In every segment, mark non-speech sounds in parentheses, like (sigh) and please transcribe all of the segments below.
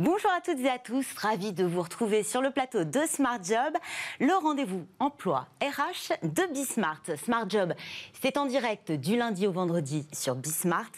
Bonjour à toutes et à tous, ravi de vous retrouver sur le plateau de Smart Job, le rendez-vous emploi RH de Bismart. Smart Job, c'est en direct du lundi au vendredi sur Bismart.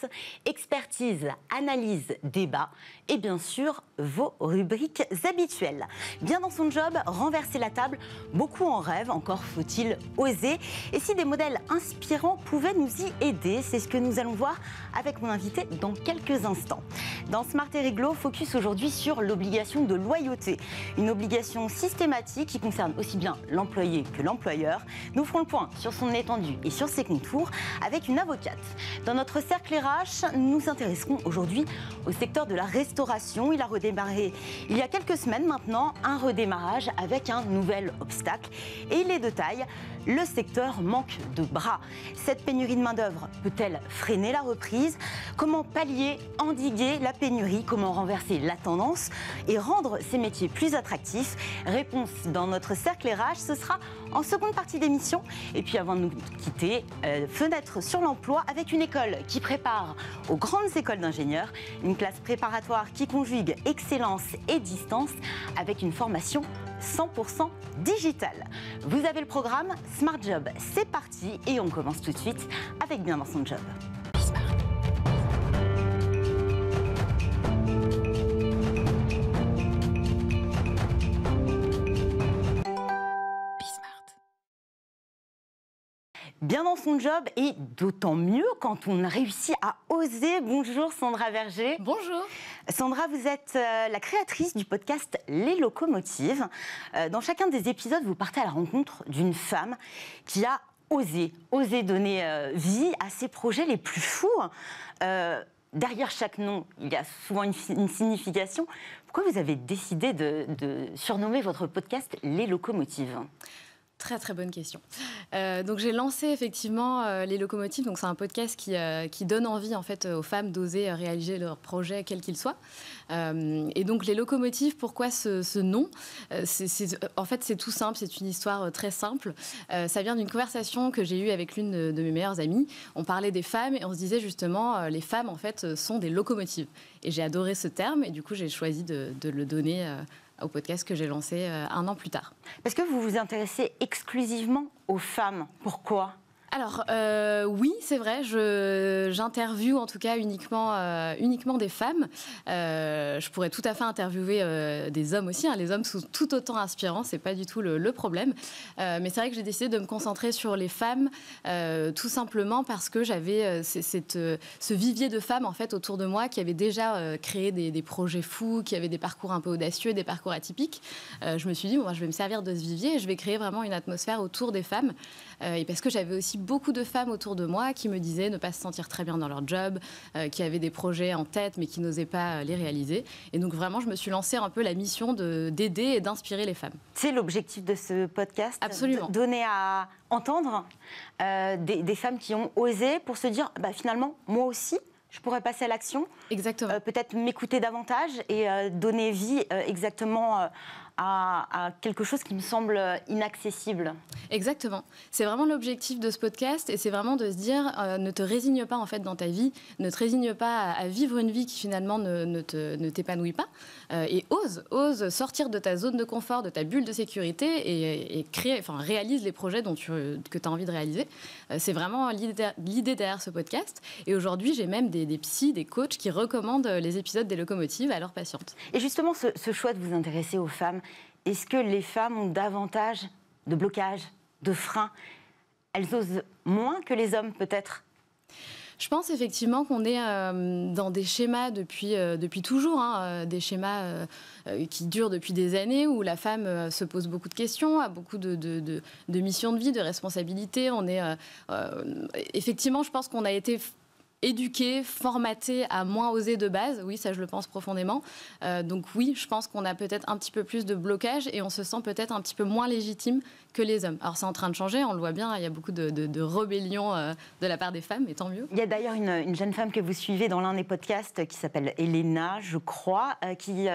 Expertise, analyse, débat et bien sûr vos rubriques habituelles. Bien dans son job, renverser la table, beaucoup en rêve, encore faut-il oser. Et si des modèles inspirants pouvaient nous y aider, c'est ce que nous allons voir avec mon invité dans quelques instants. Dans Smart et Réglo, focus aujourd'hui sur l'obligation de loyauté. Une obligation systématique qui concerne aussi bien l'employé que l'employeur. Nous ferons le point sur son étendue et sur ses contours avec une avocate. Dans notre cercle RH, nous nous intéresserons aujourd'hui au secteur de la restauration. Il a redémarré il y a quelques semaines maintenant, un redémarrage avec un nouvel obstacle. Et il est de taille le secteur manque de bras. Cette pénurie de main-d'œuvre peut-elle freiner la reprise Comment pallier, endiguer la pénurie Comment renverser la tendance et rendre ces métiers plus attractifs Réponse dans notre cercle RH, ce sera en seconde partie d'émission. Et puis avant de nous quitter, euh, fenêtre sur l'emploi avec une école qui prépare aux grandes écoles d'ingénieurs, une classe préparatoire qui conjugue excellence et distance avec une formation 100% digital. Vous avez le programme Smart Job, c'est parti et on commence tout de suite avec Bien dans son job. bien dans son job et d'autant mieux quand on réussit à oser. Bonjour Sandra Verger. Bonjour. Sandra, vous êtes euh, la créatrice du podcast Les Locomotives. Euh, dans chacun des épisodes, vous partez à la rencontre d'une femme qui a osé, osé donner euh, vie à ses projets les plus fous. derrière chaque nom, il y a souvent une, signification. Pourquoi vous avez décidé de surnommer votre podcast Les Locomotives Très très bonne question. Euh, donc j'ai lancé effectivement euh, les locomotives. Donc c'est un podcast qui, euh, qui, donne envie en fait aux femmes d'oser réaliser leurs projets quel qu'ils soient. et donc les locomotives, pourquoi ce, nom En fait c'est tout simple, c'est une histoire très simple. ça vient d'une conversation que j'ai eue avec l'une de, mes meilleures amies. On parlait des femmes et on se disait justement les femmes en fait sont des locomotives. Et j'ai adoré ce terme et du coup j'ai choisi de, de le donner au podcast que j'ai lancé euh, un an plus tard. Parce que vous vous intéressez exclusivement aux femmes. Pourquoi alors euh, oui, c'est vrai, j'interviewe en tout cas uniquement, euh, uniquement des femmes. Euh, je pourrais tout à fait interviewer des hommes aussi. Hein. Les hommes sont tout autant inspirants, c'est pas du tout le, problème. mais c'est vrai que j'ai décidé de me concentrer sur les femmes, tout simplement parce que j'avais ce vivier de femmes en fait autour de moi qui avaient déjà créé des, projets fous, qui avaient des parcours un peu audacieux, des parcours atypiques. je me suis dit, moi, je vais me servir de ce vivier et je vais créer vraiment une atmosphère autour des femmes. et parce que j'avais aussi beaucoup de femmes autour de moi qui me disaient ne pas se sentir très bien dans leur job, euh, qui avaient des projets en tête mais qui n'osaient pas euh, les réaliser. Et donc vraiment, je me suis lancée un peu la mission d'aider et d'inspirer les femmes. C'est l'objectif de ce podcast Absolument. Donner à entendre euh, des, femmes qui ont osé pour se dire bah, finalement, moi aussi, je pourrais passer à l'action. Exactement. Peut-être m'écouter davantage et donner vie exactement à, quelque chose qui me semble inaccessible. Exactement. C'est vraiment l'objectif de ce podcast et c'est vraiment de se dire euh, ne te résigne pas en fait dans ta vie, ne te résigne pas à, vivre une vie qui finalement ne, t'épanouit pas euh, et ose, ose sortir de ta zone de confort, de ta bulle de sécurité et, créer, enfin réalise les projets dont tu, que tu as envie de réaliser. Euh, c'est vraiment l'idée derrière ce podcast et aujourd'hui j'ai même des, des psys, des coachs qui recommandent les épisodes des locomotives à leurs patientes. Et justement ce choix de vous intéresser aux femmes, est-ce que les femmes ont davantage de blocages, de freins Elles osent moins que les hommes peut-être je pense effectivement qu'on est euh, dans des schémas depuis, euh, depuis toujours, hein, euh, des schémas qui durent depuis des années où la femme se pose beaucoup de questions, a beaucoup de, de missions de vie, de responsabilités. On est effectivement, je pense qu'on a été éduqués, formatés à moins oser de base. Oui, ça je le pense profondément. Euh, donc oui, je pense qu'on a peut-être un petit peu plus de blocage et on se sent peut-être un petit peu moins légitime que les hommes. Alors c'est en train de changer, on le voit bien, hein, il y a beaucoup de, de, de rébellion euh, de la part des femmes, et tant mieux. Il y a d'ailleurs une, jeune femme que vous suivez dans l'un des podcasts qui s'appelle Elena, je crois, euh, qui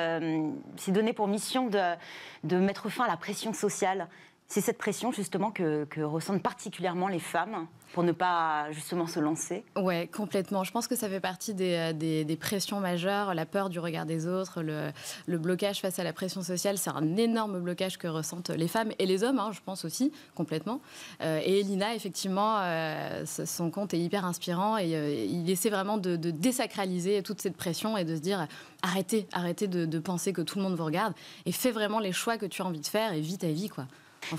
s'est donnée pour mission de mettre fin à la pression sociale. C'est cette pression justement que, ressentent particulièrement les femmes pour ne pas justement se lancer Oui, complètement. Je pense que ça fait partie euh, des, pressions majeures, la peur du regard des autres, le, blocage face à la pression sociale. C'est un énorme blocage que ressentent les femmes et les hommes, hein, je pense aussi, complètement. Euh, et Elina, effectivement, euh, son compte est hyper inspirant et il essaie vraiment de, désacraliser toute cette pression et de se dire arrêtez, arrêtez de, penser que tout le monde vous regarde et fais vraiment les choix que tu as envie de faire et vis ta vie, quoi.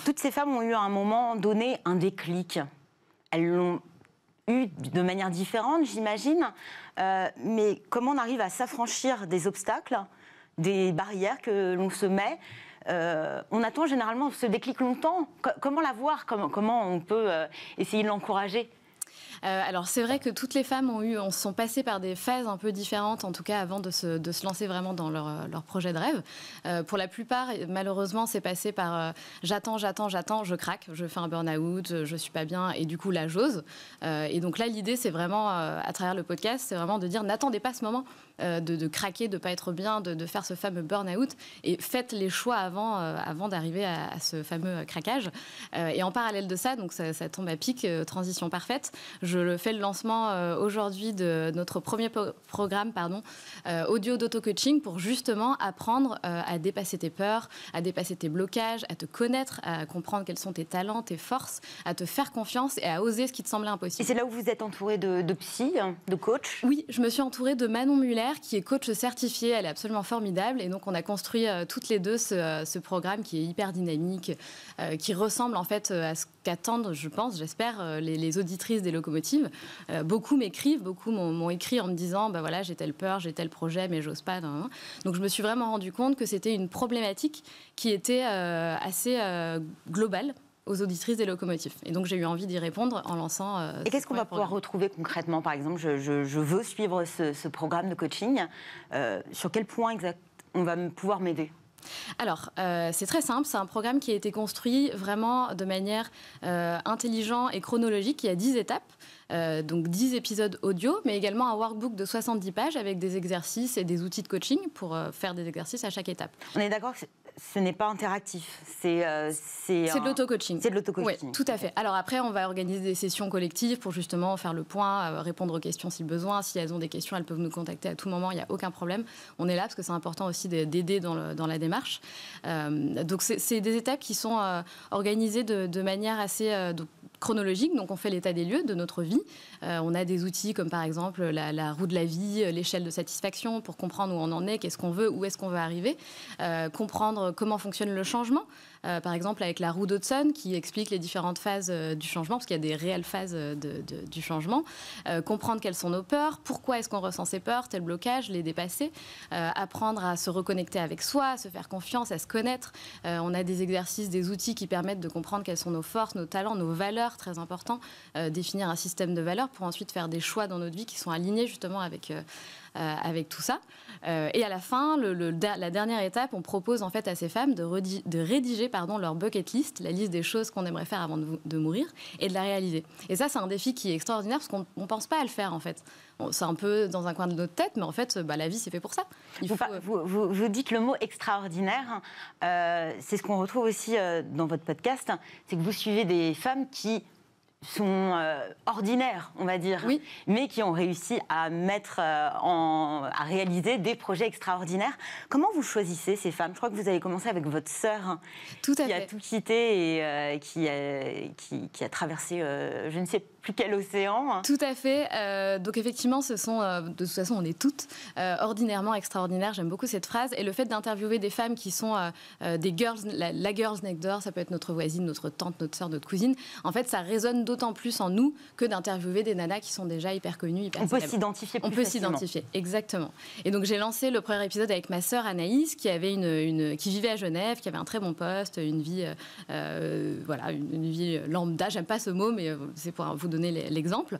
Toutes ces femmes ont eu à un moment donné un déclic. Elles l'ont eu de manière différente, j'imagine. Euh, mais comment on arrive à s'affranchir des obstacles, des barrières que l'on se met euh, on attend généralement ce déclic longtemps. comment la voir comment on peut euh, essayer de l'encourager euh, alors c'est vrai que toutes les femmes ont eu, on sont passées par des phases un peu différentes, en tout cas avant de se, lancer vraiment dans leur, euh, projet de rêve. Euh, pour la plupart, malheureusement, c'est passé par j'attends, j'attends, j'attends, je craque, je fais un burn-out, je suis pas bien, et du coup la j'ose. et donc là, l'idée, c'est vraiment, à travers le podcast, c'est vraiment de dire n'attendez pas ce moment, euh, de, craquer, de pas être bien, de, faire ce fameux burn-out. Et faites les choix avant, euh, avant d'arriver à, ce fameux craquage. Euh, et en parallèle de ça, donc ça, tombe à pic, transition parfaite. Je fais le lancement aujourd'hui de notre premier programme pardon, audio d'auto-coaching pour justement apprendre à dépasser tes peurs, à dépasser tes blocages, à te connaître, à comprendre quels sont tes talents, tes forces, à te faire confiance et à oser ce qui te semblait impossible. Et c'est là où vous êtes entouré de, de psy, hein, de coach Oui, je me suis entourée de Manon Muller qui est coach certifié, Elle est absolument formidable. Et donc, on a construit euh, toutes les deux euh, ce, programme qui est hyper dynamique, euh, qui ressemble en fait à ce qu'attendent, je pense, j'espère, les, auditrices des locomotives. beaucoup m'écrivent, beaucoup m'ont écrit en me disant, bah voilà, j'ai telle peur, j'ai tel projet, mais j'ose pas. Donc, je me suis vraiment rendu compte que c'était une problématique qui était assez globale aux auditrices des locomotives. Et donc j'ai eu envie d'y répondre en lançant. Euh, et qu'est-ce qu'on va pouvoir retrouver concrètement Par exemple, je, veux suivre ce, programme de coaching. Euh, sur quel point exact on va pouvoir m'aider alors, euh, c'est très simple, c'est un programme qui a été construit vraiment de manière intelligente et chronologique. Il y a 10 étapes. donc 10 épisodes audio, mais également un workbook de 70 pages avec des exercices et des outils de coaching pour faire des exercices à chaque étape. On est d'accord ce n'est pas interactif. C'est euh, de l'auto-coaching. C'est de l'auto-coaching. Oui, tout à fait. Alors après, on va organiser des sessions collectives pour justement faire le point, euh, répondre aux questions si besoin. Si elles ont des questions, elles peuvent nous contacter à tout moment, il n'y a aucun problème. On est là parce que c'est important aussi d'aider dans, la démarche. Euh, donc c'est des étapes qui sont organisées de, manière assez chronologique, donc on fait l'état des lieux de notre vie. Euh, on a des outils comme par exemple la, roue de la vie, euh, l'échelle de satisfaction pour comprendre où on en est, qu'est-ce qu'on veut, où est-ce qu'on veut arriver, euh, comprendre comment fonctionne le changement, euh, par exemple avec la roue d'Hudson qui explique les différentes phases euh, du changement, parce qu'il y a des réelles phases euh, du changement, comprendre quelles sont nos peurs, pourquoi est-ce qu'on ressent ces peurs, tel blocage, les dépasser, apprendre à se reconnecter avec soi, à se faire confiance, à se connaître. on a des exercices, des outils qui permettent de comprendre quelles sont nos forces, nos talents, nos valeurs, très important, définir un système de valeurs pour ensuite faire des choix dans notre vie qui sont alignés justement avec... Euh, avec tout ça. Euh, et à la fin, la dernière étape, on propose en fait à ces femmes de, de rédiger pardon, leur bucket list, la liste des choses qu'on aimerait faire avant de, mourir, et de la réaliser. Et ça, c'est un défi qui est extraordinaire parce qu'on ne pense pas à le faire en fait. C'est un peu dans un coin de notre tête, mais en fait, bah, la vie, c'est fait pour ça. Il faut... Euh, vous, vous, dites le mot extraordinaire. c'est ce qu'on retrouve aussi dans votre podcast. Hein. C'est que vous suivez des femmes qui sont euh, ordinaires, on va dire, mais qui ont réussi à mettre euh, en, à réaliser des projets extraordinaires. Comment vous choisissez ces femmes Je crois que vous avez commencé avec votre sœur, hein, qui a tout quitté et euh, qui, a, qui, a traversé, je ne sais pas quel océan. Tout à fait. Euh, donc effectivement, ce sont, euh, de toute façon, on est toutes euh, ordinairement extraordinaires. J'aime beaucoup cette phrase. Et le fait d'interviewer des femmes qui sont des girls, la, girls next door, ça peut être notre voisine, notre tante, notre soeur, notre cousine. En fait, ça résonne d'autant plus en nous que d'interviewer des nanas qui sont déjà hyper connues, On peut s'identifier. On peut s'identifier, exactement. Et donc j'ai lancé le premier épisode avec ma soeur Anaïs, qui avait une, qui vivait à Genève, qui avait un très bon poste, une vie, voilà, une, vie lambda. J'aime pas ce mot, mais c'est pour vous donner donner l'exemple.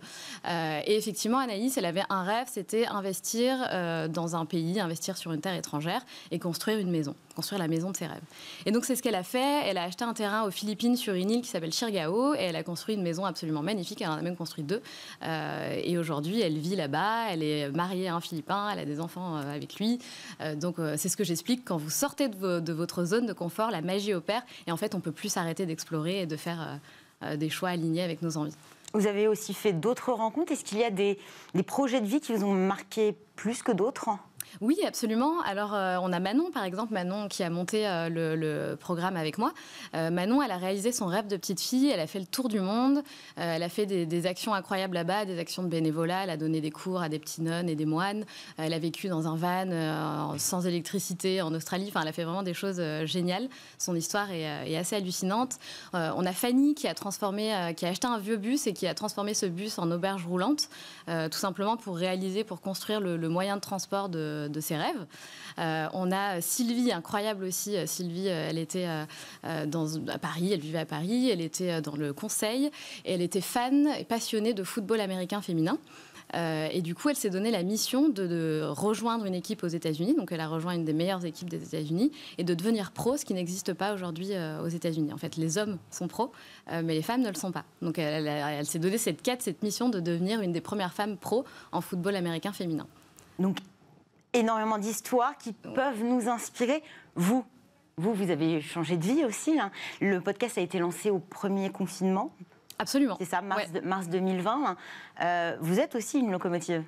Euh, et effectivement, Anaïs, elle avait un rêve, c'était investir euh, dans un pays, investir sur une terre étrangère et construire une maison, construire la maison de ses rêves. Et donc c'est ce qu'elle a fait. Elle a acheté un terrain aux Philippines sur une île qui s'appelle Chirgao et elle a construit une maison absolument magnifique. Elle en a même construit deux. Euh, et aujourd'hui, elle vit là-bas. Elle est mariée à un Philippin. Elle a des enfants avec lui. donc c'est ce que j'explique quand vous sortez de, de, votre zone de confort, la magie opère et en fait on peut plus s'arrêter d'explorer et de faire des choix alignés avec nos envies. Vous avez aussi fait d'autres rencontres. Est-ce qu'il y a des, des, projets de vie qui vous ont marqué plus que d'autres oui, absolument. Alors, euh, on a Manon, par exemple, Manon qui a monté euh, le, programme avec moi. Euh, Manon, elle a réalisé son rêve de petite fille, elle a fait le tour du monde, elle a fait des, actions incroyables là-bas, des actions de bénévolat, elle a donné des cours à des petits nonnes et des moines, elle a vécu dans un van sans électricité en Australie, enfin, elle a fait vraiment des choses géniales. Son histoire est, assez hallucinante. on a Fanny qui a transformé, qui a acheté un vieux bus et qui a transformé ce bus en auberge roulante, tout simplement pour réaliser, pour construire le moyen de transport de de, ses rêves. Euh, on a Sylvie, incroyable aussi. Euh, Sylvie, euh, elle était à Paris, elle vivait à Paris, elle était dans le conseil, elle était fan et passionnée de football américain féminin. et du coup, elle s'est donné la mission de, rejoindre une équipe aux États-Unis. Donc, elle a rejoint une des meilleures équipes des États-Unis et de devenir pro, ce qui n'existe pas aujourd'hui aux États-Unis. En fait, les hommes sont pros, mais les femmes ne le sont pas. Donc, elle, s'est donné cette quête, cette mission de devenir une des premières femmes pro en football américain féminin. Donc, énormément d'histoires qui peuvent nous inspirer. Vous, vous, vous avez changé de vie aussi. Hein. Le podcast a été lancé au premier confinement. Absolument. C'est ça, mars, mars 2020. Hein. Euh, vous êtes aussi une locomotive.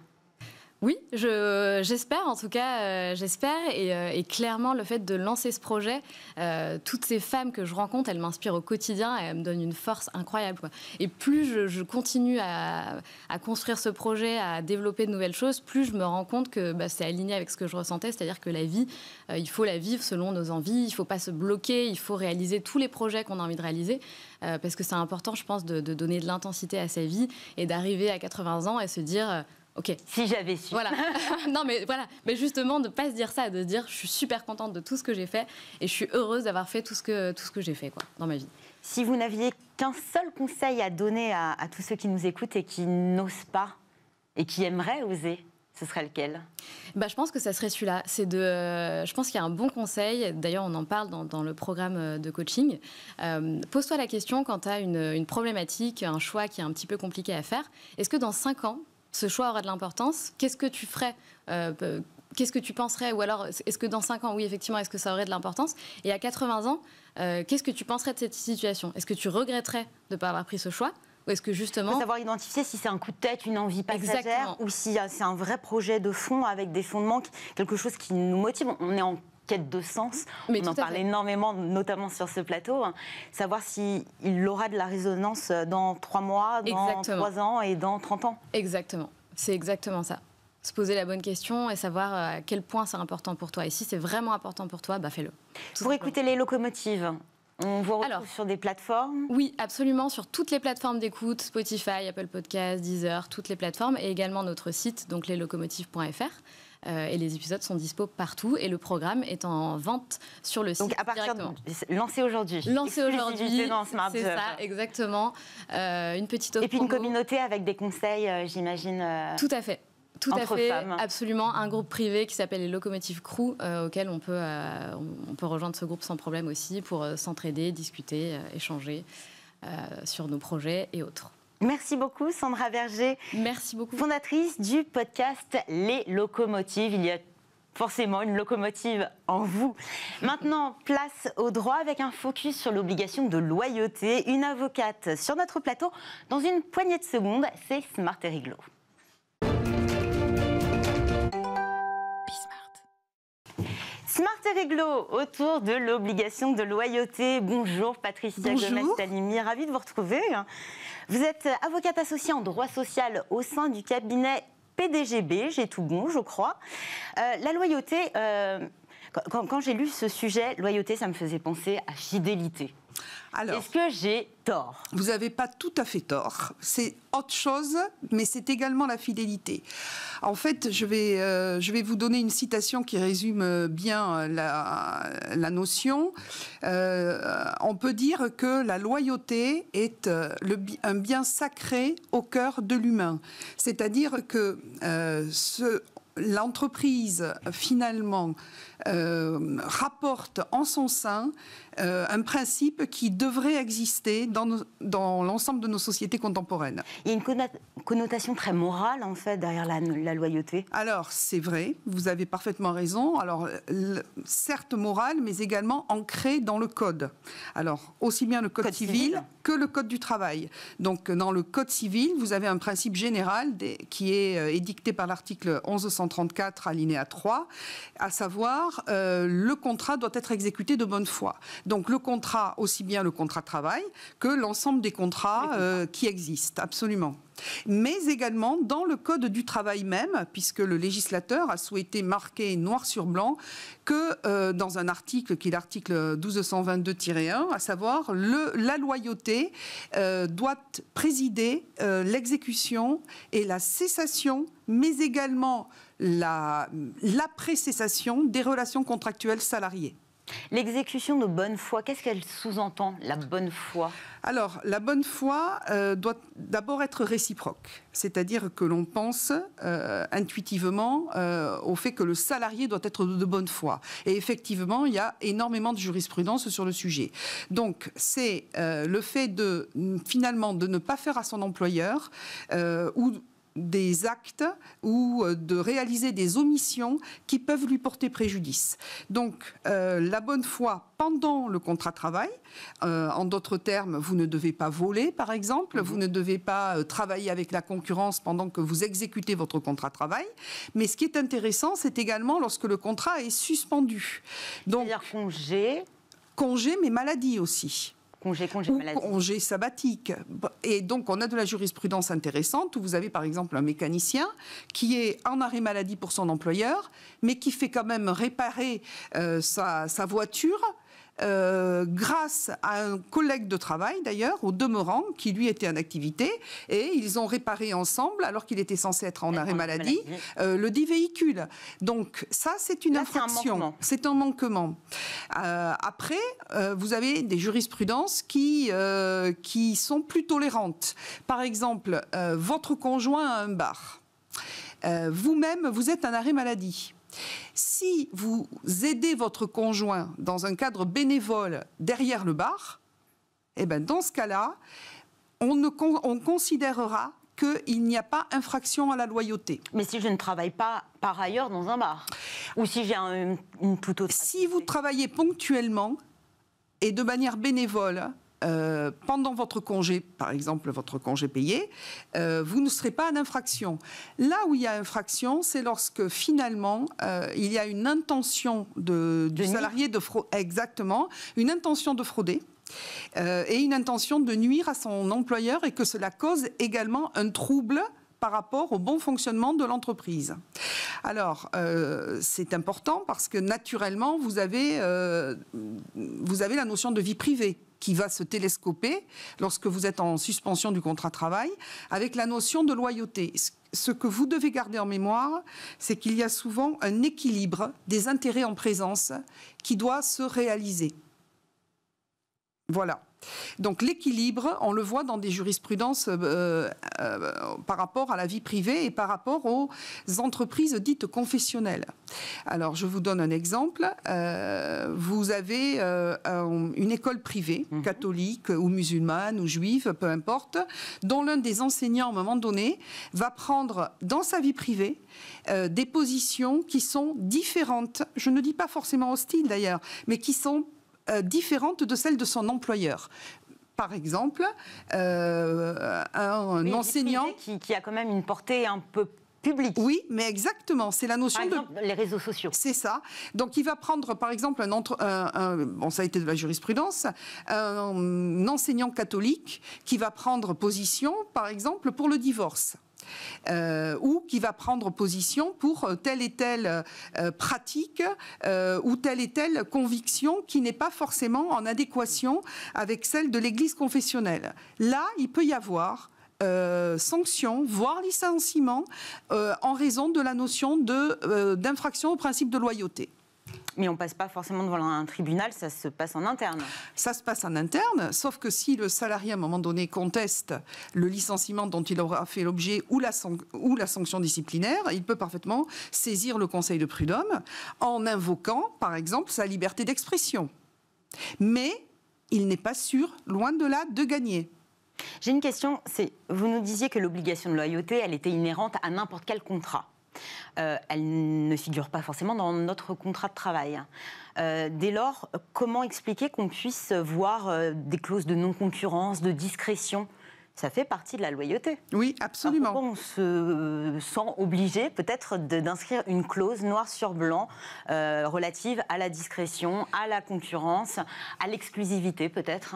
Oui, j'espère en tout cas, euh, j'espère. Euh, et, clairement, le fait de lancer ce projet, euh, toutes ces femmes que je rencontre, elles m'inspirent au quotidien et elles me donnent une force incroyable. Et plus je, continue à, construire ce projet, à développer de nouvelles choses, plus je me rends compte que bah, c'est aligné avec ce que je ressentais, c'est-à-dire que la vie, il faut la vivre selon nos envies, il ne faut pas se bloquer, il faut réaliser tous les projets qu'on a envie de réaliser, parce que c'est important, je pense, de, de donner de l'intensité à sa vie et d'arriver à 80 ans et se dire Ok. Si j'avais su. Voilà. (laughs) non, mais voilà. Mais justement, de ne pas se dire ça, de dire, je suis super contente de tout ce que j'ai fait et je suis heureuse d'avoir fait tout ce que, tout ce que j'ai fait quoi, dans ma vie. Si vous n'aviez qu'un seul conseil à donner à, tous ceux qui nous écoutent et qui n'osent pas et qui aimeraient oser, ce serait lequel bah, Je pense que ça serait celui-là. C'est de, euh, je pense qu'il y a un bon conseil, d'ailleurs on en parle dans, le programme euh, de coaching. Euh, pose-toi la question quand tu as une, une, problématique, un choix qui est un petit peu compliqué à faire. Est-ce que dans 5 ans, ce choix aura de l'importance. Qu'est-ce que tu ferais euh, Qu'est-ce que tu penserais Ou alors, est-ce que dans 5 ans, oui, effectivement, est-ce que ça aurait de l'importance Et à 80 ans, euh, qu'est-ce que tu penserais de cette situation Est-ce que tu regretterais de ne pas avoir pris ce choix Ou est-ce que justement... Il faut savoir identifier si c'est un coup de tête, une envie passagère, ou si euh, c'est un vrai projet de fond avec des fondements, quelque chose qui nous motive. On est en quête de sens. on en parle énormément, notamment sur ce plateau. Hein. Savoir s'il il aura de la résonance euh, dans trois mois, dans trois ans et dans 30 ans. Exactement. C'est exactement ça. Se poser la bonne question et savoir euh, à quel point c'est important pour toi. Et si c'est vraiment important pour toi, bah fais-le. Pour écouter les locomotives, on vous retrouve sur des plateformes Oui, absolument, sur toutes les plateformes d'écoute, Spotify, Apple Podcasts, Deezer, toutes les plateformes, et également notre site, donc leslocomotives.fr. Euh, et les épisodes sont dispo partout. Et le programme est en vente sur le site. Donc à partir de. Lancé aujourd'hui. Lancé aujourd'hui. C'est ça, exactement. Euh, une petite Et puis une communauté avec des conseils, euh, j'imagine. Tout à fait. Tout à fait, absolument. Un groupe privé qui s'appelle les Locomotives Crew, auquel on peut, on peut rejoindre ce groupe sans problème aussi pour s'entraider, discuter, échanger sur nos projets et autres. Merci beaucoup Sandra Berger. Merci beaucoup. Fondatrice du podcast Les locomotives. Il y a forcément une locomotive en vous. (laughs) Maintenant, place au droit avec un focus sur l'obligation de loyauté. Une avocate sur notre plateau dans une poignée de secondes, c'est Smart Smart et réglo autour de l'obligation de loyauté. Bonjour Patricia Gomez-Talimi, ravie de vous retrouver. Vous êtes avocate associée en droit social au sein du cabinet PDGB, j'ai tout bon, je crois. Euh, la loyauté, euh, quand, j'ai lu ce sujet, loyauté, ça me faisait penser à fidélité. Alors, Est-ce que j'ai tort Vous n'avez pas tout à fait tort. C'est autre chose, mais c'est également la fidélité. En fait, je vais, euh, je vais vous donner une citation qui résume euh, bien euh, la, notion. on peut dire que la loyauté est le, un bien sacré au cœur de l'humain. C'est-à-dire que ce, l'entreprise finalement euh, rapporte en son sein euh, un principe qui devrait exister dans, dans l'ensemble de nos sociétés contemporaines. Il y a une connotation très morale, en fait, derrière la, loyauté. Alors, c'est vrai, vous avez parfaitement raison. Alors, certes morale, mais également ancrée dans le code. Alors, aussi bien le code, civil, que le code du travail. Donc, dans le code civil, vous avez un principe général qui est euh, édicté par l'article 1134, alinéa 3, à savoir euh, le contrat doit être exécuté de bonne foi. Donc le contrat, aussi bien le contrat de travail que l'ensemble des contrats, euh, qui existent, absolument mais également dans le Code du travail même, puisque le législateur a souhaité marquer noir sur blanc que euh, dans un article qui est l'article 1222-1, à savoir la loyauté euh, doit présider l'exécution et la cessation, mais également l'après-cessation des relations contractuelles salariées. L'exécution de bonne foi, qu'est-ce qu'elle sous-entend, la bonne foi Alors, la bonne foi euh, doit d'abord être réciproque, c'est-à-dire que l'on pense euh, intuitivement euh, au fait que le salarié doit être de bonne foi. Et effectivement, il y a énormément de jurisprudence sur le sujet. Donc, c'est le fait de, finalement, de ne pas faire à son employeur ou des actes ou euh, de réaliser des omissions qui peuvent lui porter préjudice. Donc euh, la bonne foi pendant le contrat de travail, euh, en d'autres termes, vous ne devez pas voler par exemple, mhm. vous ne devez pas travailler avec la concurrence pendant que vous exécutez votre contrat de travail, mais ce qui est intéressant, c'est également lorsque le contrat est suspendu. Donc congé congé mais maladie aussi congé, congé maladie. congé sabbatique. Et donc, on a de la jurisprudence intéressante où vous avez par exemple un mécanicien qui est en arrêt maladie pour son employeur, mais qui fait quand même réparer euh, sa, voiture euh, grâce à un collègue de travail d'ailleurs, au demeurant, qui lui était en activité, et ils ont réparé ensemble, alors qu'il était censé être en arrêt maladie, euh, le dit véhicule. Donc ça, c'est une infraction, c'est un manquement. Euh, après, vous avez des jurisprudences qui, qui sont plus tolérantes. Par exemple, votre conjoint a un bar. vous-même, vous êtes en arrêt maladie. Si vous aidez votre conjoint dans un cadre bénévole derrière le bar, eh ben, dans ce cas-là, on, considérera qu'il n'y a pas infraction à la loyauté. Mais si je ne travaille pas par ailleurs dans un bar, ou si j'ai une toute autre... Si vous travaillez ponctuellement et de manière bénévole, euh, pendant votre congé, par exemple votre congé payé, euh, vous ne serez pas en infraction. Là où il y a infraction, c'est lorsque finalement euh, il y a une intention du salarié de exactement, une intention de frauder. et une intention de nuire à son employeur et que cela cause également un trouble par rapport au bon fonctionnement de l'entreprise. Alors, euh, c'est important parce que naturellement, vous avez, euh, vous avez la notion de vie privée qui va se télescoper lorsque vous êtes en suspension du contrat de travail avec la notion de loyauté. Ce que vous devez garder en mémoire, c'est qu'il y a souvent un équilibre des intérêts en présence qui doit se réaliser. Voilà. Donc l'équilibre, on le voit dans des jurisprudences euh, euh, par rapport à la vie privée et par rapport aux entreprises dites confessionnelles. Alors je vous donne un exemple. Euh, vous avez une école privée, mhm. catholique ou musulmane ou juive, peu importe, dont l'un des enseignants à un moment donné va prendre dans sa vie privée des positions qui sont différentes. Je ne dis pas forcément hostiles d'ailleurs, mais qui sont différentes de celles de son employeur par exemple, euh, un enseignant... Qui, qui a quand même une portée un peu publique. Oui, mais exactement. C'est la notion de. Les réseaux sociaux. C'est ça. Donc, il va prendre, par exemple, un... bon, ça a été de la jurisprudence, un enseignant catholique qui va prendre position, par exemple, pour le divorce. Euh, ou qui va prendre position pour euh, telle et telle euh, pratique ou telle et telle conviction qui n'est pas forcément en adéquation avec celle de l'Église confessionnelle. Là, il peut y avoir sanction, voire licenciement, en raison de la notion d'infraction au principe de loyauté. Mais on ne passe pas forcément devant un tribunal, ça se passe en interne. Ça se passe en interne, sauf que si le salarié, à un moment donné, conteste le licenciement dont il aura fait l'objet ou la, sanction disciplinaire, il peut parfaitement saisir le conseil de prud'homme en invoquant, par exemple, sa liberté d'expression. Mais il n'est pas sûr, loin de là, de gagner. J'ai une question, c'est, vous nous disiez que l'obligation de loyauté, elle était inhérente à n'importe quel contrat. Euh, elle ne figure pas forcément dans notre contrat de travail. Euh, dès lors, comment expliquer qu'on puisse voir euh, des clauses de non-concurrence, de discrétion ça fait partie de la loyauté. Oui, absolument. on se sent obligé peut-être d'inscrire une clause noir sur blanc euh, relative à la discrétion, à la concurrence, à l'exclusivité peut-être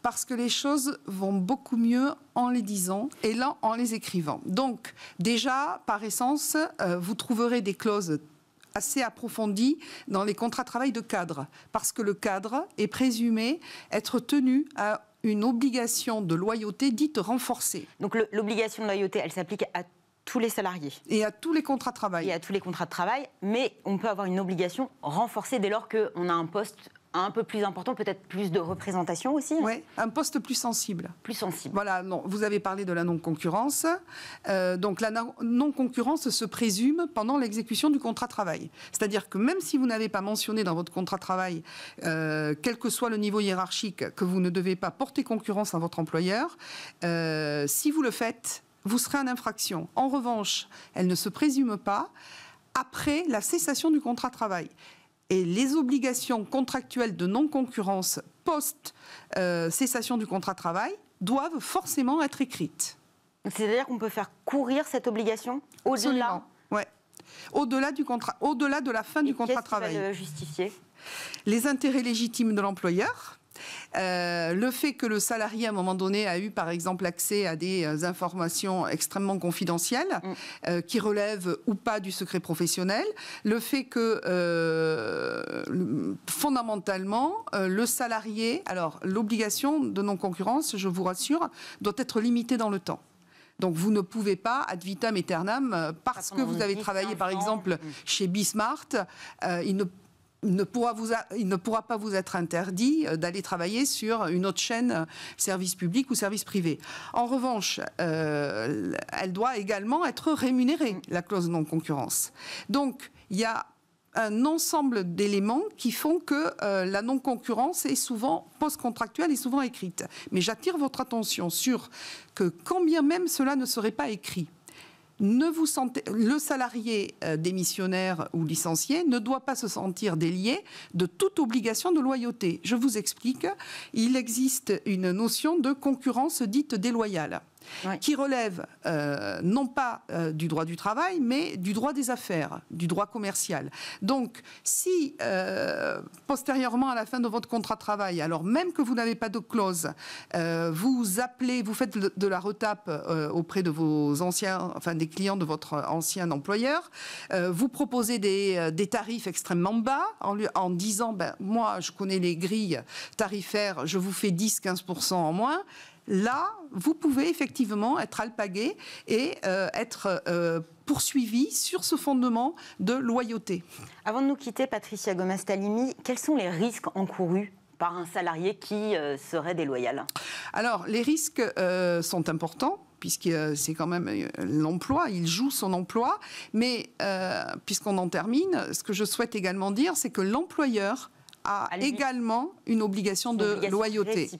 Parce que les choses vont beaucoup mieux en les disant et là en les écrivant. Donc déjà, par essence, euh, vous trouverez des clauses assez approfondies dans les contrats de travail de cadre, parce que le cadre est présumé être tenu à une obligation de loyauté dite renforcée. Donc l'obligation de loyauté, elle s'applique à tous les salariés. Et à tous les contrats de travail. Et à tous les contrats de travail, mais on peut avoir une obligation renforcée dès lors qu'on a un poste un peu plus important, peut-être plus de représentation aussi. Oui, un poste plus sensible. Plus sensible. Voilà, non, vous avez parlé de la non-concurrence. Euh, donc la non-concurrence se présume pendant l'exécution du contrat de travail. C'est-à-dire que même si vous n'avez pas mentionné dans votre contrat de travail, euh, quel que soit le niveau hiérarchique, que vous ne devez pas porter concurrence à votre employeur, euh, si vous le faites, vous serez en infraction. En revanche, elle ne se présume pas après la cessation du contrat de travail et les obligations contractuelles de non-concurrence post-cessation euh, du contrat de travail doivent forcément être écrites. C'est-à-dire qu'on peut faire courir cette obligation au-delà ouais. Au-delà du contrat, au-delà de la fin du contrat de travail. Les intérêts légitimes de l'employeur, euh, le fait que le salarié, à un moment donné, a eu, par exemple, accès à des euh, informations extrêmement confidentielles, mm. euh, qui relèvent ou pas du secret professionnel, le fait que, fondamentalement, le salarié, alors l'obligation de non-concurrence, je vous rassure, doit être limitée dans le temps. Donc vous ne pouvez pas, ad vitam aeternam, parce que vous avez travaillé par exemple mm. chez Bismart, il ne il ne pourra pas vous être interdit euh, d'aller travailler sur une autre chaîne euh, service public ou service privé. En revanche, euh, elle doit également être rémunérée, mm. la clause non-concurrence. Donc, il y a un ensemble d'éléments qui font que la non-concurrence est souvent post-contractuelle et souvent écrite. Mais j'attire votre attention sur que quand bien même cela ne serait pas écrit, ne vous sentez, le salarié euh, démissionnaire ou licencié ne doit pas se sentir délié de toute obligation de loyauté. Je vous explique, il existe une notion de concurrence dite déloyale qui relève euh, non pas euh, du droit du travail, mais du droit des affaires, du droit commercial. Donc, si euh, postérieurement à la fin de votre contrat de travail, alors même que vous n'avez pas de clause, vous appelez, vous faites de la retape auprès de vos anciens, enfin des clients de votre ancien employeur, vous proposez des, tarifs extrêmement bas en, en disant, ben, moi je connais les grilles tarifaires, je vous fais 10-15% en moins là, vous pouvez effectivement être alpagué et euh, être euh, poursuivi sur ce fondement de loyauté. Avant de nous quitter, Patricia Gomez-Talimi, quels sont les risques encourus par un salarié qui euh, serait déloyal Alors, les risques sont importants puisque c'est quand même l'emploi, il joue son emploi. Mais puisqu'on en termine, ce que je souhaite également dire, c'est que l'employeur a également une obligation de loyauté.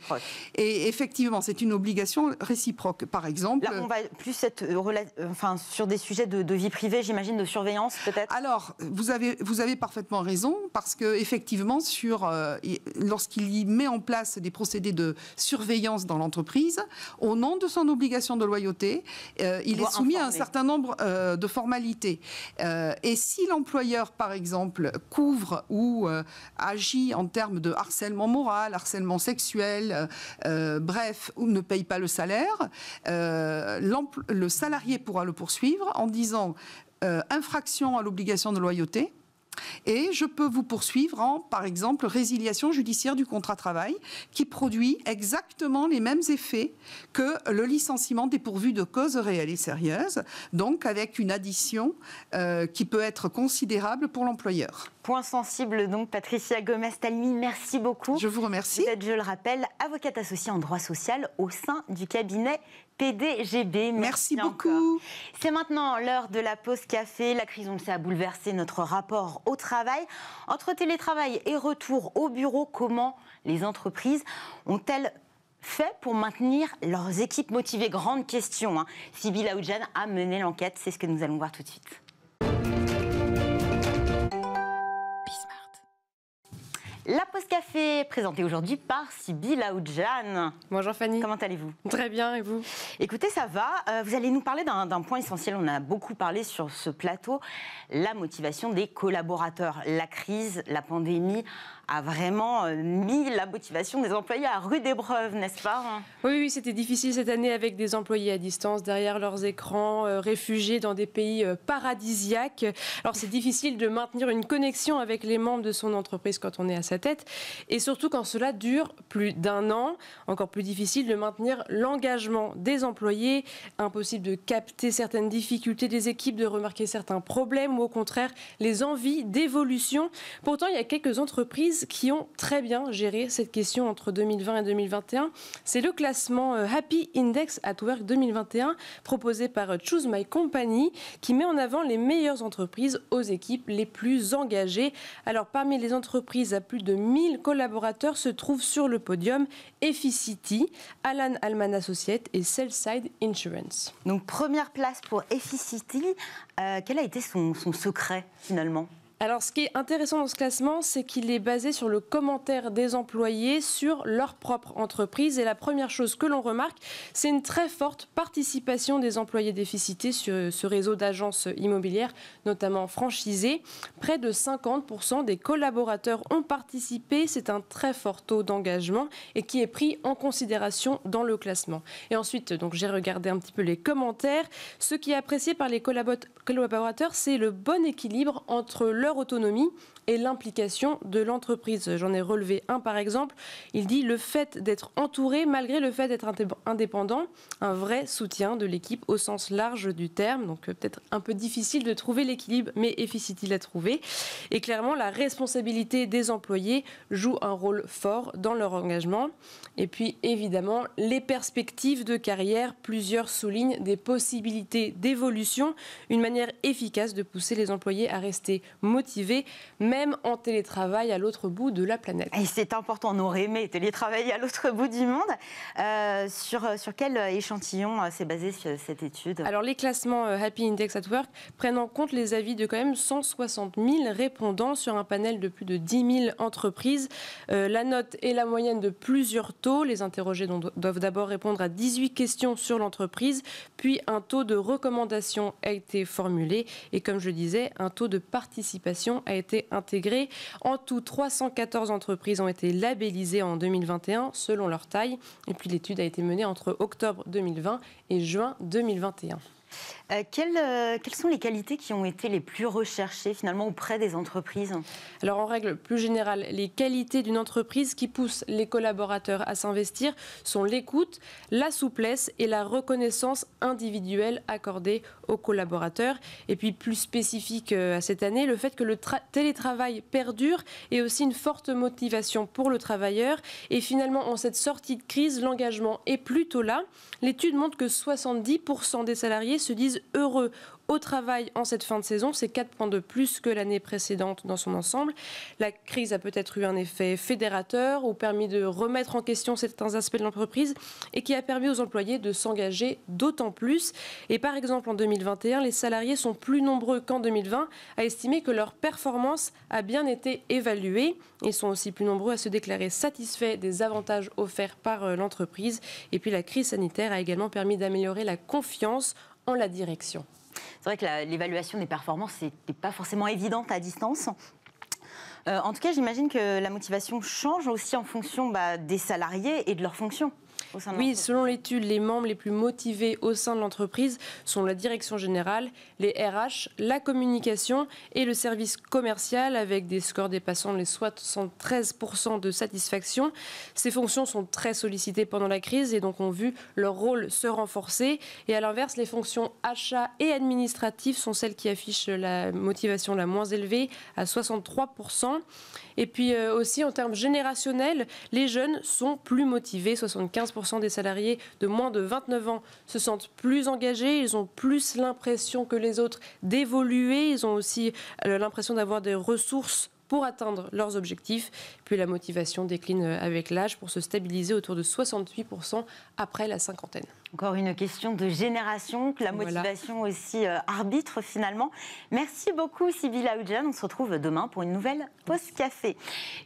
Et effectivement, c'est une obligation réciproque. Par exemple. Là, on va plus euh, euh, enfin, sur des sujets de, vie privée, j'imagine, de surveillance peut-être Alors, vous avez, vous avez parfaitement raison, parce que effectivement, sur, euh, lorsqu'il met en place des procédés de surveillance dans l'entreprise, au nom de son obligation de loyauté, il est soumis à un certain nombre de formalités. et si l'employeur, par exemple, couvre ou agit en termes de harcèlement moral, harcèlement sexuel, euh, euh, bref, ou ne paye pas le salaire, euh, le salarié pourra le poursuivre en disant infraction à l'obligation de loyauté, et je peux vous poursuivre en, par exemple, résiliation judiciaire du contrat de travail, qui produit exactement les mêmes effets que le licenciement dépourvu de cause réelle et sérieuse, donc avec une addition euh, qui peut être considérable pour l'employeur. Point sensible donc, Patricia gomez Talmi. merci beaucoup. Je vous remercie. Vous êtes, je le rappelle, avocate associée en droit social au sein du cabinet PDGB. Merci, beaucoup. C'est maintenant l'heure de la pause café. La crise, on le sait, a bouleversé notre rapport au travail. Entre télétravail et retour au bureau, comment les entreprises ont-elles fait pour maintenir leurs équipes motivées Grande question. Hein. Sybille a mené l'enquête, c'est ce que nous allons voir tout de suite. La pause café, présentée aujourd'hui par Sybille Aoudjane. Bonjour Fanny. Comment allez-vous Très bien, et vous Écoutez, ça va. Euh, vous allez nous parler d'un point essentiel. On a beaucoup parlé sur ce plateau la motivation des collaborateurs, la crise, la pandémie a vraiment euh, mis la motivation des employés à rude épreuve, n'est-ce pas hein Oui, oui c'était difficile cette année avec des employés à distance derrière leurs écrans, euh, réfugiés dans des pays euh, paradisiaques. Alors c'est difficile de maintenir une connexion avec les membres de son entreprise quand on est à sa tête, et surtout quand cela dure plus d'un an, encore plus difficile de maintenir l'engagement des employés, impossible de capter certaines difficultés des équipes, de remarquer certains problèmes ou au contraire les envies d'évolution. Pourtant, il y a quelques entreprises qui ont très bien géré cette question entre 2020 et 2021. C'est le classement euh, Happy Index at Work 2021 proposé par euh, Choose My Company qui met en avant les meilleures entreprises aux équipes les plus engagées. Alors parmi les entreprises à plus de 1000 collaborateurs se trouvent sur le podium Efficity, Alan Alman Associates et Sellside Insurance. Donc première place pour Efficity. Euh, quel a été son secret finalement alors, ce qui est intéressant dans ce classement, c'est qu'il est basé sur le commentaire des employés sur leur propre entreprise. Et la première chose que l'on remarque, c'est une très forte participation des employés déficités sur ce réseau d'agences immobilières, notamment franchisées. Près de 50% des collaborateurs ont participé. C'est un très fort taux d'engagement et qui est pris en considération dans le classement. Et ensuite, donc, j'ai regardé un petit peu les commentaires. Ce qui est apprécié par les collaborateurs, c'est le bon équilibre entre le autonomie et l'implication de l'entreprise. J'en ai relevé un par exemple. Il dit le fait d'être entouré, malgré le fait d'être indépendant, un vrai soutien de l'équipe au sens large du terme. Donc euh, peut-être un peu difficile de trouver l'équilibre, mais il à trouver. Et clairement, la responsabilité des employés joue un rôle fort dans leur engagement. Et puis évidemment, les perspectives de carrière, plusieurs soulignent des possibilités d'évolution, une manière efficace de pousser les employés à rester motivés motivé même en télétravail à l'autre bout de la planète. c'est important, on aurait aimé télétravailler à l'autre bout du monde. Euh, sur, euh, sur quel euh, échantillon s'est basée cette étude Alors les classements Happy Index at Work prennent en compte les avis de quand même 160 000 répondants sur un panel de plus de 10 000 entreprises. la note est la moyenne de plusieurs taux. Les interrogés doivent d'abord répondre à 18 questions sur l'entreprise, puis un taux de recommandation a été formulé et comme je disais, un taux de participation a été intégrée. En tout, 314 entreprises ont été labellisées en 2021 selon leur taille. Et puis l'étude a été menée entre octobre 2020 et juin 2021. Euh, euh, quelles, sont les qualités qui ont été les plus recherchées finalement auprès des entreprises Alors en règle plus générale, les qualités d'une entreprise qui poussent les collaborateurs à s'investir sont l'écoute, la souplesse et la reconnaissance individuelle accordée aux collaborateurs. Et puis plus spécifique euh, à cette année, le fait que le télétravail perdure est aussi une forte motivation pour le travailleur. Et finalement, en cette sortie de crise, l'engagement est plutôt là. L'étude montre que 70% des salariés se disent heureux au travail en cette fin de saison. C'est 4 points de plus que l'année précédente dans son ensemble. La crise a peut-être eu un effet fédérateur ou permis de remettre en question certains aspects de l'entreprise et qui a permis aux employés de s'engager d'autant plus. Et par exemple, en 2021, les salariés sont plus nombreux qu'en 2020 à estimer que leur performance a bien été évaluée. Ils sont aussi plus nombreux à se déclarer satisfaits des avantages offerts par euh, l'entreprise. Et puis la crise sanitaire a également permis d'améliorer la confiance la direction. C'est vrai que l'évaluation des performances n'est pas forcément évidente à distance. Euh, en tout cas, j'imagine que la motivation change aussi en fonction bah, des salariés et de leurs fonctions. Oui, selon l'étude, les membres les plus motivés au sein de l'entreprise sont la direction générale, les RH, la communication et le service commercial avec des scores dépassant les 73% de satisfaction. Ces fonctions sont très sollicitées pendant la crise et donc ont vu leur rôle se renforcer. Et à l'inverse, les fonctions achat et administratifs sont celles qui affichent la motivation la moins élevée à 63%. Et puis euh, aussi en termes générationnels, les jeunes sont plus motivés, 75% des salariés de moins de 29 ans se sentent plus engagés, ils ont plus l'impression que les autres d'évoluer, ils ont aussi euh, l'impression d'avoir des ressources pour atteindre leurs objectifs. Puis la motivation décline euh, avec l'âge pour se stabiliser autour de 68% après la cinquantaine. Encore une question de génération, que la motivation aussi euh, arbitre finalement. Merci beaucoup Sybille Aoudjian, On se retrouve demain pour une nouvelle pause café.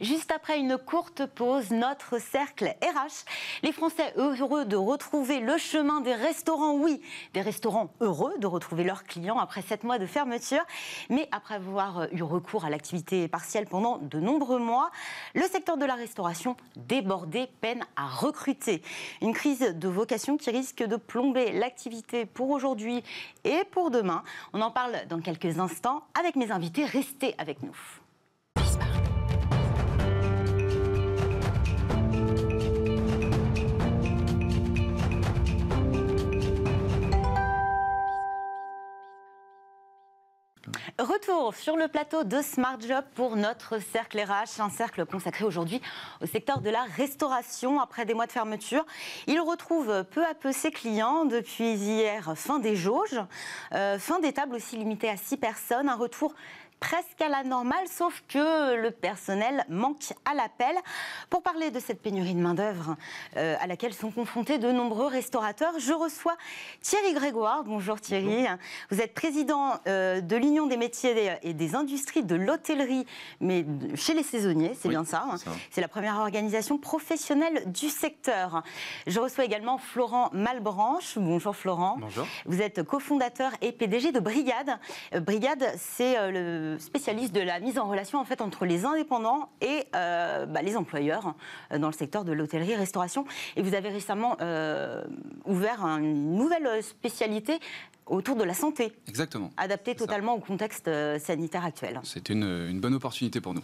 Juste après une courte pause, notre cercle RH. Les Français heureux de retrouver le chemin des restaurants, oui, des restaurants heureux de retrouver leurs clients après sept mois de fermeture. Mais après avoir eu recours à l'activité partielle pendant de nombreux mois, le secteur de la restauration débordé peine à recruter. Une crise de vocation qui risque de plomber l'activité pour aujourd'hui et pour demain. On en parle dans quelques instants avec mes invités. Restez avec nous. Retour sur le plateau de Smart Job pour notre cercle RH, un cercle consacré aujourd'hui au secteur de la restauration après des mois de fermeture. Il retrouve peu à peu ses clients depuis hier fin des jauges, euh, fin des tables aussi limitées à 6 personnes, un retour presque à la normale, sauf que le personnel manque à l'appel. Pour parler de cette pénurie de main-d'œuvre euh, à laquelle sont confrontés de nombreux restaurateurs, je reçois Thierry Grégoire. Bonjour Thierry. Vous êtes président euh, de l'Union des métiers et des industries de l'hôtellerie, mais chez les saisonniers, c'est bien hein. ça. C'est la première organisation professionnelle du secteur. Je reçois également Florent Malbranche. Bonjour Florent. Bonjour. Vous êtes cofondateur et PDG de Brigade. Euh, Brigade, c'est le spécialiste de la mise en relation en fait entre les indépendants et euh, bah, les employeurs hein, dans le secteur de l'hôtellerie-restauration. Et vous avez récemment euh, ouvert une nouvelle spécialité autour de la santé. Exactement. Adapté totalement au contexte euh, sanitaire actuel. C'est une, bonne opportunité pour nous.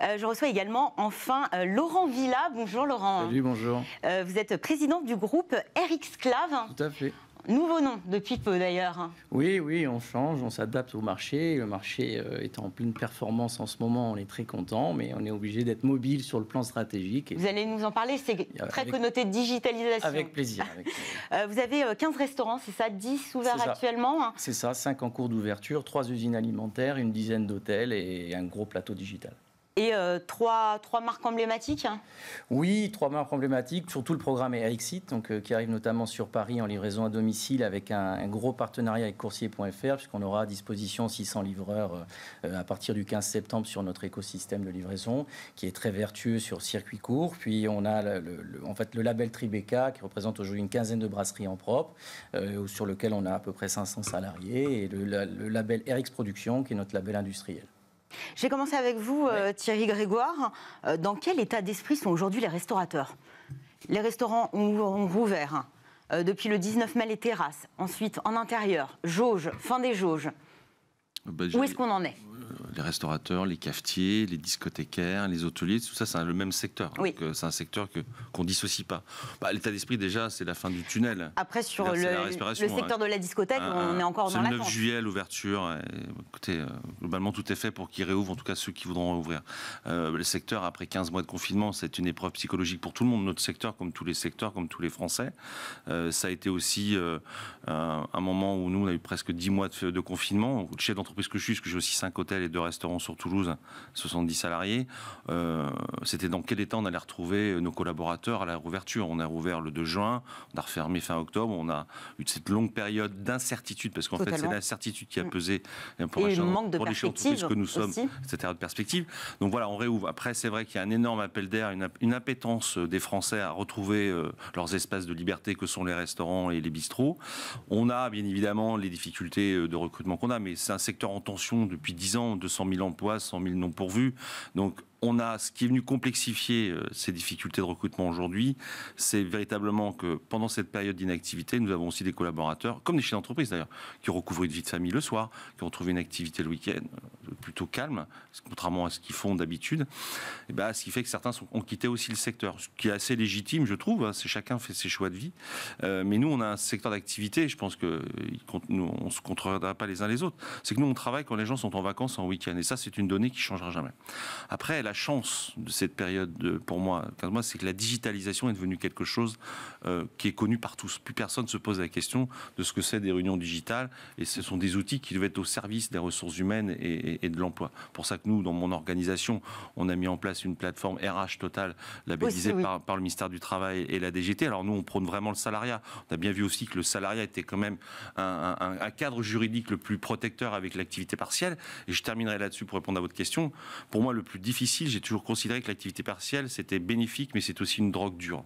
je reçois également enfin Laurent Villa. Bonjour Laurent. Salut, bonjour. vous êtes président du groupe RX Clave. Tout à fait nouveau nom depuis peu d'ailleurs. Hein. Oui, oui, on change, on s'adapte au marché. Le marché euh, est en pleine performance en ce moment, on est très content, mais on est obligé d'être mobile sur le plan stratégique. Vous allez nous en parler, c'est très connoté connoté digitalisation. Avec plaisir. Avec plaisir. (laughs) Euh, vous avez 15 euh, restaurants, c'est ça 10 ouverts actuellement C'est ça, 5 hein. en cours d'ouverture, 3 usines alimentaires, une dizaine d'hôtels et un gros plateau digital et euh, trois, marques emblématiques hein. Oui, trois marques emblématiques, surtout le programme Ericsit donc, euh, qui arrive notamment sur Paris en livraison à domicile avec un, gros partenariat avec coursier.fr, puisqu'on aura à disposition 600 livreurs euh, à partir du 15 septembre sur notre écosystème de livraison, qui est très vertueux sur circuit court. Puis on a le, en fait, le label Tribeca, qui représente aujourd'hui une quinzaine de brasseries en propre, sur lequel on a à peu près 500 salariés, et le, label RX Production, qui est notre label industriel. J'ai commencé avec vous, euh, Thierry Grégoire. Euh, dans quel état d'esprit sont aujourd'hui les restaurateurs Les restaurants ont, rouvert. Hein. Euh, depuis le 19 mai, les terrasses. Ensuite, en intérieur, jauge, fin des jauges. Bah, Où est-ce qu'on en est les restaurateurs, les cafetiers, les discothécaires, les hôteliers, tout ça, c'est le même secteur. Hein, oui. C'est un secteur qu'on dissocie pas. Bah, l'état d'esprit, déjà, c'est la fin du tunnel. Après, sur le, secteur hein. de la discothèque, ah, on est ah, encore dans la. le 9 juillet, l'ouverture. Écoutez, euh, globalement, tout est fait pour qu'ils réouvrent, en tout cas ceux qui voudront réouvrir. Euh, le secteur, après 15 mois de confinement, c'est une épreuve psychologique pour tout le monde. Notre secteur, comme tous les secteurs, comme tous les Français, euh, ça a été aussi un, moment où nous, on a eu presque 10 mois de, de confinement. Chez d'entreprise que je suis, parce que j'ai aussi 5 hôtels et 2 restaurants sur Toulouse, 70 salariés. Euh, c'était dans quel état on allait retrouver euh, nos collaborateurs à la rouverture. On a rouvert le 2 juin, on a refermé fin octobre, on a eu cette longue période d'incertitude, parce qu'en fait c'est l'incertitude qui a mm. pesé hein, pour, Et manque de pour les que nous sommes, aussi. etc. de perspective. Donc voilà, on réouvre. Après c'est vrai qu'il y a un énorme appel d'air, une, une, appétence euh, des Français à retrouver leurs espaces de liberté que sont les restaurants et les bistrots. On a bien évidemment les difficultés de recrutement qu'on a, mais c'est un secteur en tension depuis 10 ans, de 100 000 emplois, 100 000 non pourvus. Donc on a ce qui est venu complexifier euh, ces difficultés de recrutement aujourd'hui, c'est véritablement que pendant cette période d'inactivité, nous avons aussi des collaborateurs, comme des chefs d'entreprise d'ailleurs, qui ont une vie de famille le soir, qui ont trouvé une activité le week-end euh, plutôt calme, contrairement à ce qu'ils font d'habitude. Et eh ben, ce qui fait que certains ont quitté aussi le secteur, ce qui est assez légitime, je trouve. Hein, c'est chacun fait ses choix de vie, euh, mais nous on a un secteur d'activité. Je pense que nous, on se contredira pas les uns les autres. C'est que nous on travaille quand les gens sont en vacances en week-end, et ça c'est une donnée qui changera jamais. Après la la chance de cette période, euh, pour moi, 15 c'est que la digitalisation est devenue quelque chose euh, qui est connu par tous. Plus personne ne se pose la question de ce que c'est des réunions digitales. Et ce sont des outils qui doivent être au service des ressources humaines et, de l'emploi. Pour ça que nous, dans mon organisation, on a mis en place une plateforme RH Total, labellisée par, le ministère du Travail et la DGT. Alors nous, on prône vraiment le salariat. On a bien vu aussi que le salariat était quand même un cadre juridique le plus protecteur avec l'activité partielle. Et je terminerai là-dessus pour répondre à votre question. Pour moi, le plus difficile j'ai toujours considéré que l'activité partielle, c'était bénéfique, mais c'est aussi une drogue dure.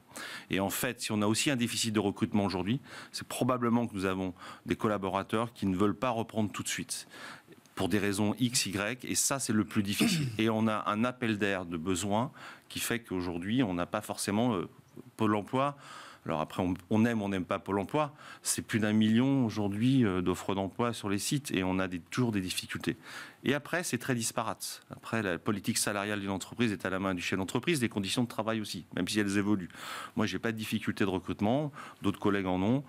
Et en fait, si on a aussi un déficit de recrutement aujourd'hui, c'est probablement que nous avons des collaborateurs qui ne veulent pas reprendre tout de suite pour des raisons X, Y, et ça, c'est le plus difficile. Et on a un appel d'air de besoin qui fait qu'aujourd'hui, on n'a pas forcément... Euh, Pôle emploi alors après, on, aime, on n'aime pas Pôle emploi. C'est plus d'un million aujourd'hui euh, d'offres d'emploi sur les sites et on a toujours des difficultés. Et après, c'est très disparate. Après, la politique salariale d'une entreprise est à la main du chef d'entreprise, les conditions de travail aussi, même si elles évoluent. Moi, j'ai pas de difficultés de recrutement, d'autres collègues en ont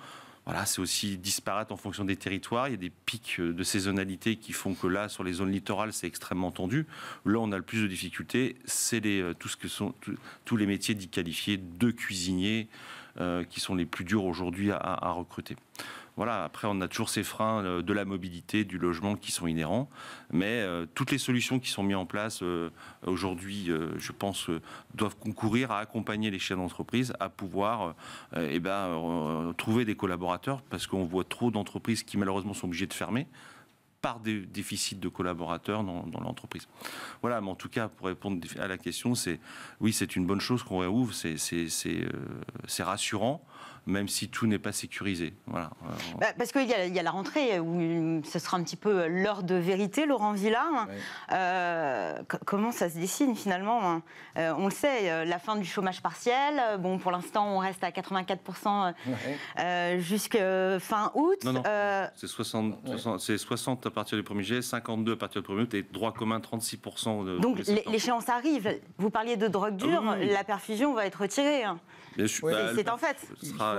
voilà, c'est aussi disparate en fonction des territoires. Il y a des pics euh, de saisonnalité qui font que là, sur les zones littorales, c'est extrêmement tendu. Là, on a le plus de difficultés, c'est euh, tous les métiers dits qualifiés de cuisinier, euh, qui sont les plus durs aujourd'hui à, recruter. Voilà, après on a toujours ces freins euh, de la mobilité, du logement qui sont inhérents, mais euh, toutes les solutions qui sont mises en place aujourd'hui, je pense, doivent concourir à accompagner les chefs d'entreprise à pouvoir eh ben, trouver des collaborateurs parce qu'on voit trop d'entreprises qui malheureusement sont obligées de fermer par des déficits de collaborateurs dans, dans l'entreprise. Voilà, mais en tout cas, pour répondre à la question, c'est oui, c'est une bonne chose qu'on réouvre, c'est euh, rassurant même si tout n'est pas sécurisé. Voilà. Euh, bah, parce qu'il y, a la rentrée où euh, ce sera un petit peu euh, l'heure de vérité, Laurent Villa. comment ça se dessine finalement hein On le sait, la fin du chômage partiel. Bon, pour l'instant, on reste à 84% jusqu'à fin août. c'est 60, 60, à partir du 1er juillet, 52 à partir du 1er août et droit commun 36%. Donc l'échéance arrive. Vous parliez de drogue ah dure, la perfusion va être retirée. Hein. Bah, c'est en fait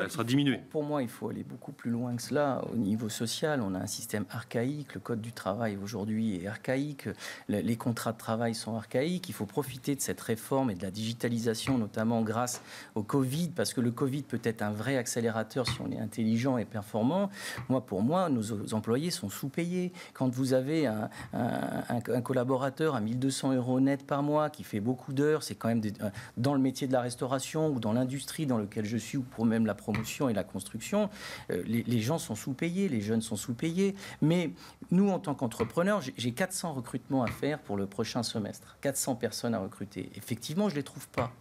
sera, diminuée. Pour, moi, il faut aller beaucoup plus loin que cela. Au niveau social, on a un système archaïque. Le code du travail aujourd'hui est archaïque. Les contrats de travail sont archaïques. Il faut profiter de cette réforme et de la digitalisation, notamment grâce au Covid, parce que le Covid peut être un vrai accélérateur si on est intelligent et performant. Moi, pour moi, nos employés sont sous-payés. Quand vous avez un, collaborateur à 1200 euros net par mois qui fait beaucoup d'heures, c'est quand même euh, dans le métier de la restauration ou dans l'industrie dans lequel je suis, ou pour même la promotion et la construction, euh, les, les, gens sont sous-payés, les jeunes sont sous-payés. Mais nous, en tant qu'entrepreneurs, j'ai 400 recrutements à faire pour le prochain semestre, 400 personnes à recruter. Effectivement, je ne les trouve pas.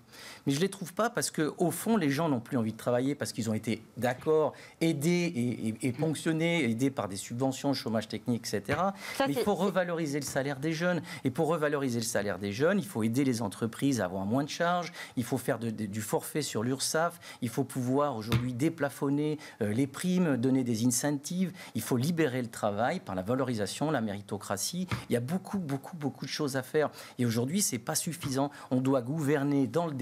Mais je ne les trouve pas parce qu'au fond, les gens n'ont plus envie de travailler parce qu'ils ont été d'accord, aidés et, ponctionnés, aidés par des subventions, chômage technique, etc. Mais il faut revaloriser le salaire des jeunes. Et pour revaloriser le salaire des jeunes, il faut aider les entreprises à avoir moins de charges, il faut faire du forfait sur l'URSSAF, il faut pouvoir aujourd'hui déplafonner euh, les primes, donner des incentives, il faut libérer le travail par la valorisation, la méritocratie. Il y a beaucoup, beaucoup, beaucoup de choses à faire. Et aujourd'hui, ce n'est pas suffisant. On doit gouverner dans le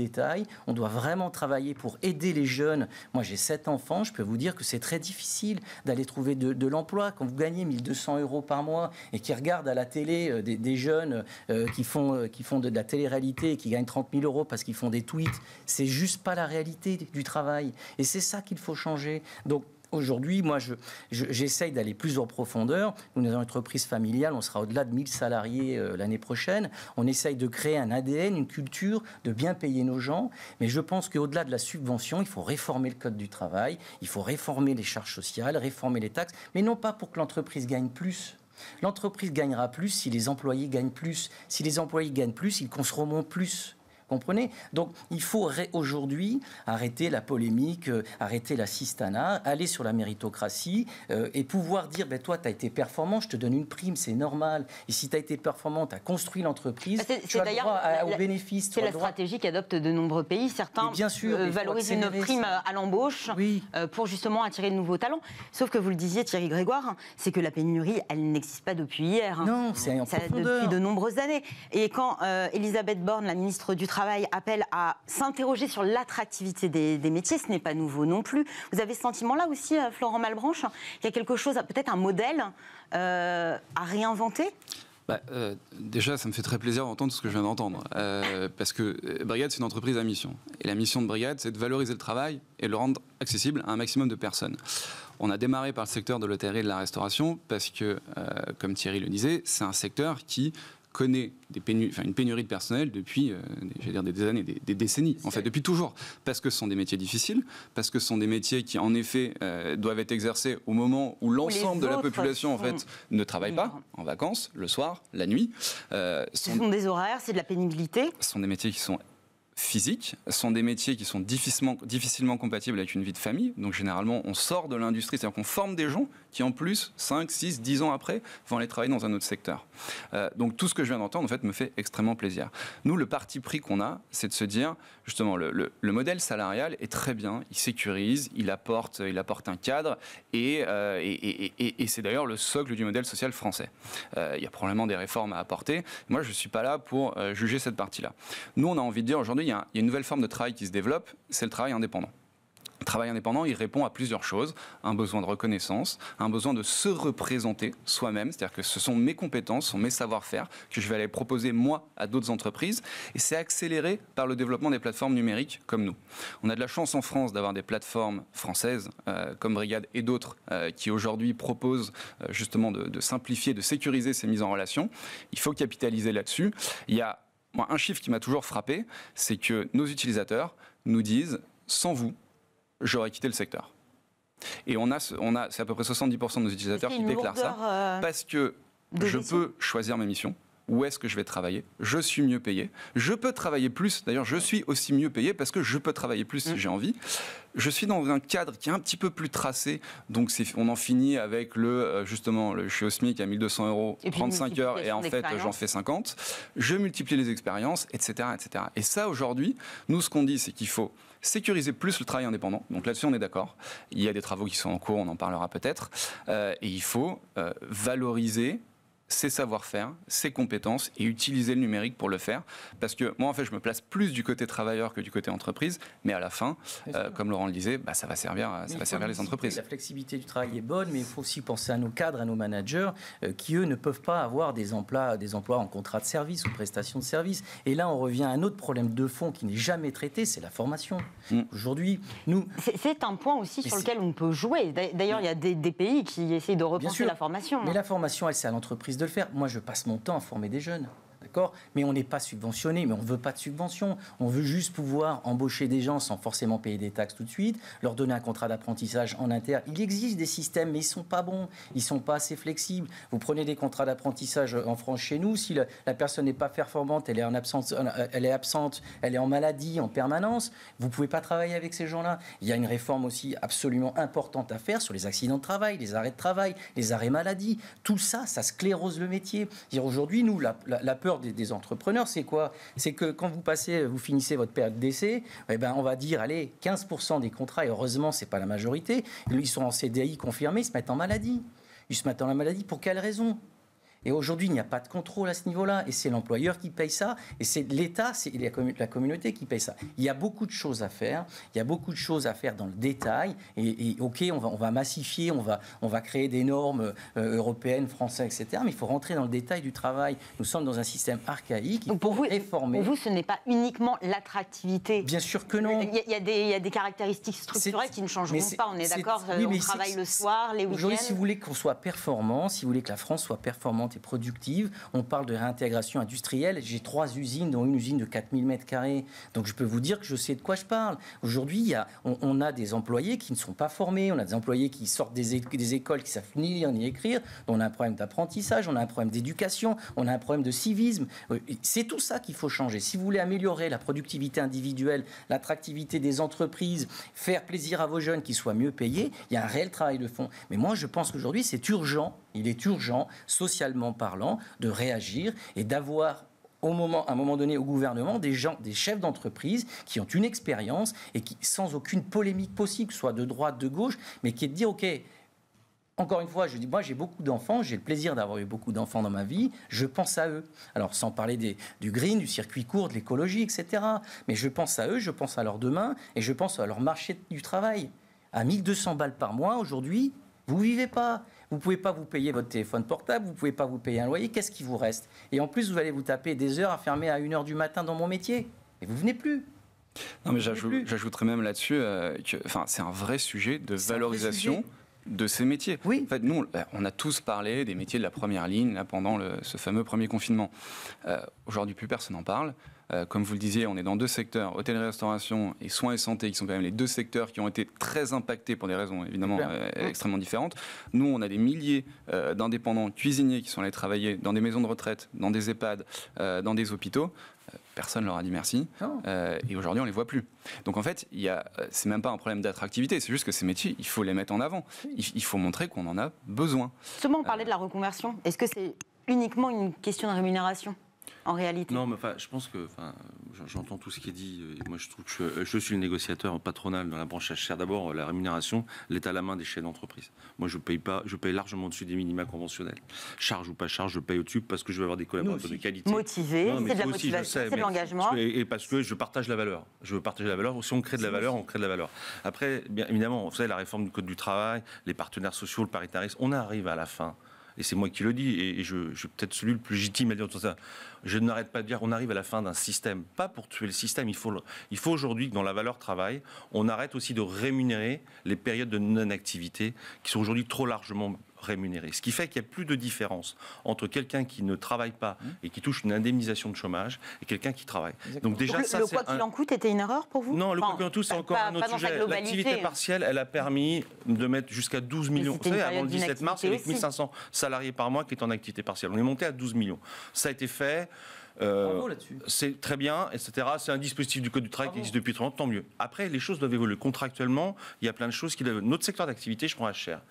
on doit vraiment travailler pour aider les jeunes. Moi, j'ai sept enfants. Je peux vous dire que c'est très difficile d'aller trouver de, l'emploi. Quand vous gagnez 1200 euros par mois et qui regardent à la télé euh, des, jeunes euh, qui, font, euh, qui font de, la télé-réalité et qui gagnent 30 000 euros parce qu'ils font des tweets, c'est juste pas la réalité du travail. Et c'est ça qu'il faut changer. Donc, Aujourd'hui, moi, j'essaye d'aller plus en profondeur. Nous avons une entreprise familiale, on sera au-delà de 1000 salariés euh, l'année prochaine. On essaye de créer un ADN, une culture, de bien payer nos gens. Mais je pense qu'au-delà de la subvention, il faut réformer le code du travail, il faut réformer les charges sociales, réformer les taxes, mais non pas pour que l'entreprise gagne plus. L'entreprise gagnera plus si les employés gagnent plus. Si les employés gagnent plus, ils consomment plus. Comprenez Donc il faut aujourd'hui arrêter la polémique, euh, arrêter la cistana, aller sur la méritocratie euh, et pouvoir dire ben, toi, tu as été performant, je te donne une prime, c'est normal. Et si tu as été performant, tu as construit l'entreprise, tu as droit au bénéfice. C'est la stratégie qu'adoptent de nombreux pays. Certains bien sûr, euh, valorisent une prime à l'embauche oui. pour justement attirer de nouveaux talents. Sauf que vous le disiez, Thierry Grégoire, hein, c'est que la pénurie, elle n'existe pas depuis hier. Hein. Non, c'est ça, Depuis de nombreuses années. Et quand Elisabeth Borne, la ministre du Travail, travail appelle à s'interroger sur l'attractivité des, métiers. Ce n'est pas nouveau non plus. Vous avez ce sentiment-là aussi, euh, Florent Malbranche Il y a quelque chose, peut-être un modèle euh, à réinventer bah, euh, déjà, ça me fait très plaisir d'entendre tout ce que je viens d'entendre. parce que Brigade, c'est une entreprise à mission. Et la mission de Brigade, c'est de valoriser le travail et le rendre accessible à un maximum de personnes. On a démarré par le secteur de l'hôtellerie et de la restauration parce que, comme Thierry le disait, c'est un secteur qui connaît des une pénurie de personnel depuis euh, des, dire des, années, des, décennies, en fait, depuis toujours. Parce que ce sont des métiers difficiles, parce que ce sont des métiers qui, en effet, euh, doivent être exercés au moment où l'ensemble de la population, en fait, ne travaille pas, en vacances, le soir, la nuit. Euh, ce sont des horaires, c'est de la pénibilité. Ce sont des métiers qui sont physiques, sont des métiers qui sont difficilement compatibles avec une vie de famille. Donc généralement, on sort de l'industrie, c'est-à-dire qu'on forme des gens qui en plus, 5, 6, 10 ans après, vont aller travailler dans un autre secteur. Euh, donc tout ce que je viens d'entendre, en fait, me fait extrêmement plaisir. Nous, le parti pris qu'on a, c'est de se dire, justement, le, modèle salarial est très bien, il sécurise, il apporte, il apporte un cadre, et, euh, c'est d'ailleurs le socle du modèle social français. Euh, il y a probablement des réformes à apporter. Moi, je ne suis pas là pour juger cette partie-là. Nous, on a envie de dire, aujourd'hui, il, il y a une nouvelle forme de travail qui se développe, c'est le travail indépendant. Travail indépendant, il répond à plusieurs choses. Un besoin de reconnaissance, un besoin de se représenter soi-même, c'est-à-dire que ce sont mes compétences, sont mes savoir-faire que je vais aller proposer moi à d'autres entreprises. Et c'est accéléré par le développement des plateformes numériques comme nous. On a de la chance en France d'avoir des plateformes françaises euh, comme Brigade et d'autres euh, qui aujourd'hui proposent euh, justement de, simplifier, de sécuriser ces mises en relation. Il faut capitaliser là-dessus. Il y a un chiffre qui m'a toujours frappé, c'est que nos utilisateurs nous disent, sans vous, j'aurais quitté le secteur. Et on a, on a c'est à peu près 70% de nos utilisateurs qui déclarent ça euh, parce que je peux choisir mes missions. Où est-ce que je vais travailler Je suis mieux payé. Je peux travailler plus. D'ailleurs, je suis aussi mieux payé parce que je peux travailler plus si mm. j'ai envie. Je suis dans un cadre qui est un petit peu plus tracé. Donc, on en finit avec le, euh, justement, je suis au SMIC à 1200 euros, 35 heures, et en fait, j'en fais 50. Je multiplie les expériences, etc., etc. Et ça, aujourd'hui, nous, ce qu'on dit, c'est qu'il faut sécuriser plus le travail indépendant. Donc là-dessus, on est d'accord. Il y a des travaux qui sont en cours, on en parlera peut-être. Euh, et il faut euh, valoriser ses savoir-faire, ses compétences et utiliser le numérique pour le faire. Parce que moi, en fait, je me place plus du côté travailleur que du côté entreprise, mais à la fin, euh, comme Laurent le disait, bah, ça va servir, euh, ça va servir les entreprises. La flexibilité du travail est bonne, mais il faut aussi penser à nos cadres, à nos managers, euh, qui eux ne peuvent pas avoir des emplois, des emplois en contrat de service ou prestation de service. Et là, on revient à un autre problème de fond qui n'est jamais traité, c'est la formation. Mm. Aujourd'hui, nous. C'est un point aussi sur lequel on peut jouer. D'ailleurs, il y a des, pays qui essayent de repenser la formation. Mais hein. la formation, elle, c'est à l'entreprise faire. Moi, je passe mon temps à former des jeunes mais on n'est pas subventionné, mais on ne veut pas de subvention. On veut juste pouvoir embaucher des gens sans forcément payer des taxes tout de suite, leur donner un contrat d'apprentissage en interne. Il existe des systèmes, mais ils ne sont pas bons, ils ne sont pas assez flexibles. Vous prenez des contrats d'apprentissage euh, en France chez nous, si la, personne n'est pas performante, elle est, en absence, euh, euh, elle est absente, elle est en maladie en permanence, vous ne pouvez pas travailler avec ces gens-là. Il y a une réforme aussi absolument importante à faire sur les accidents de travail, les arrêts de travail, les arrêts maladie. Tout ça, ça sclérose le métier. Aujourd'hui, nous, la, la, la peur des, entrepreneurs, c'est quoi C'est que quand vous passez, vous finissez votre période d'essai, eh ben, on va dire, allez, 15% des contrats, et heureusement, c'est pas la majorité, ils sont en CDI confirmés, ils se mettent en maladie. Ils se mettent en la maladie pour quelle raison et aujourd'hui, il n'y a pas de contrôle à ce niveau-là. Et c'est l'employeur qui paye ça. Et c'est l'État, c'est la, communauté qui paye ça. Il y a beaucoup de choses à faire. Il y a beaucoup de choses à faire dans le détail. Et, OK, on va, on va massifier, on va, on va créer des normes euh, européennes, françaises, etc. Mais il faut rentrer dans le détail du travail. Nous sommes dans un système archaïque. Donc pour vous, réformer. Pour vous, ce n'est pas uniquement l'attractivité. Bien sûr que non. Il y a, des, il y a des, caractéristiques structurelles qui ne changeront pas. On est d'accord. on travaille le soir, les week-ends. Aujourd'hui, si vous voulez qu'on soit performant, si vous voulez que la France soit performante c'est productive. On parle de réintégration industrielle. J'ai trois usines, dont une usine de 4000 mètres carrés. Donc je peux vous dire que je sais de quoi je parle. Aujourd'hui, on, on, a des employés qui ne sont pas formés. On a des employés qui sortent des, des écoles qui savent ni lire ni écrire. On a un problème d'apprentissage, on a un problème d'éducation, on a un problème de civisme. Euh, c'est tout ça qu'il faut changer. Si vous voulez améliorer la productivité individuelle, l'attractivité des entreprises, faire plaisir à vos jeunes qui soient mieux payés, il y a un réel travail de fond. Mais moi, je pense qu'aujourd'hui, c'est urgent il est urgent, socialement parlant, de réagir et d'avoir au moment, à un moment donné au gouvernement des gens, des chefs d'entreprise qui ont une expérience et qui, sans aucune polémique possible, soit de droite, de gauche, mais qui est de dire, OK, encore une fois, je dis, moi j'ai beaucoup d'enfants, j'ai le plaisir d'avoir eu beaucoup d'enfants dans ma vie, je pense à eux. Alors sans parler du green, du circuit court, de l'écologie, etc. Mais je pense à eux, je pense à leur demain et je pense à leur marché du travail. À 1200 balles par mois, aujourd'hui, vous vivez pas. Vous ne pouvez pas vous payer votre téléphone portable, vous ne pouvez pas vous payer un loyer, qu'est-ce qui vous reste Et en plus, vous allez vous taper des heures à fermer à 1h du matin dans mon métier. Et vous venez plus. Non, mais j'ajouterais même là-dessus euh, que c'est un vrai sujet de valorisation de ces métiers. Oui. En fait, nous, euh, on a tous parlé des métiers de la première ligne là, pendant ce fameux premier confinement. Euh, aujourd'hui, plus personne n'en parle. Euh, comme vous le disiez, on est dans deux secteurs, hôtellerie-restauration et soins et santé, qui sont quand même les deux secteurs qui ont été très impactés pour des raisons évidemment euh, extrêmement différentes. Nous, on a des milliers euh, d'indépendants cuisiniers qui sont allés travailler dans des maisons de retraite, dans des EHPAD, dans des hôpitaux. Personne leur a dit merci. et aujourd'hui, on les voit plus. Donc en fait, il c'est même pas un problème d'attractivité. C'est juste que ces métiers, il faut les mettre en avant. Il, faut montrer qu'on en a besoin. Seulement, on parlait de la reconversion. Est-ce que c'est uniquement une question de rémunération réalité Non, mais enfin, je pense que enfin, j'entends tout ce qui est dit. Euh, moi, je trouve que je, suis le négociateur patronal dans la branche HR. D'abord, la rémunération, l'état à la main des chefs d'entreprise. Moi, je paye pas, je paye largement au-dessus des minima conventionnels. Charge ou pas charge, je paye au-dessus parce que je veux avoir des collaborateurs de qualité. Motivés, c'est de la motivation, c'est de l'engagement. Et parce que je partage la valeur. Je veux partager la valeur. Si on crée de la valeur, on crée de la valeur. Après, bien évidemment, vous savez, la réforme du code du travail, les partenaires sociaux, le paritarisme, on arrive à la fin et c'est moi qui le dis, et, je, suis peut-être celui le plus légitime à dire tout ça, je n'arrête pas de dire on arrive à la fin d'un système. Pas pour tuer le système, il faut, il faut aujourd'hui que dans la valeur travail, on arrête aussi de rémunérer les périodes de non-activité qui sont aujourd'hui trop largement ce qui fait qu'il n'y a plus de différence entre quelqu'un qui ne travaille pas mmh. et qui touche une indemnisation de chômage et quelqu'un qui travaille. Donc déjà, le quoi qu'il en coûte était une erreur pour vous Non, le enfin, quoi qu'il en coûte, c'est encore un autre sujet. L'activité partielle, elle a permis de mettre jusqu'à 12 millions. Vous savez, avant le 17 mars, il y avait 1500 salariés par mois qui étaient en activité partielle. On est monté à 12 millions. Ça a été fait. Euh, c'est très bien, etc. C'est un dispositif du Code du travail qui existe depuis 30 ans, tant mieux. Après, les choses doivent évoluer. Contractuellement, il y a plein de choses qui doivent... Notre secteur d'activité, je prends cher.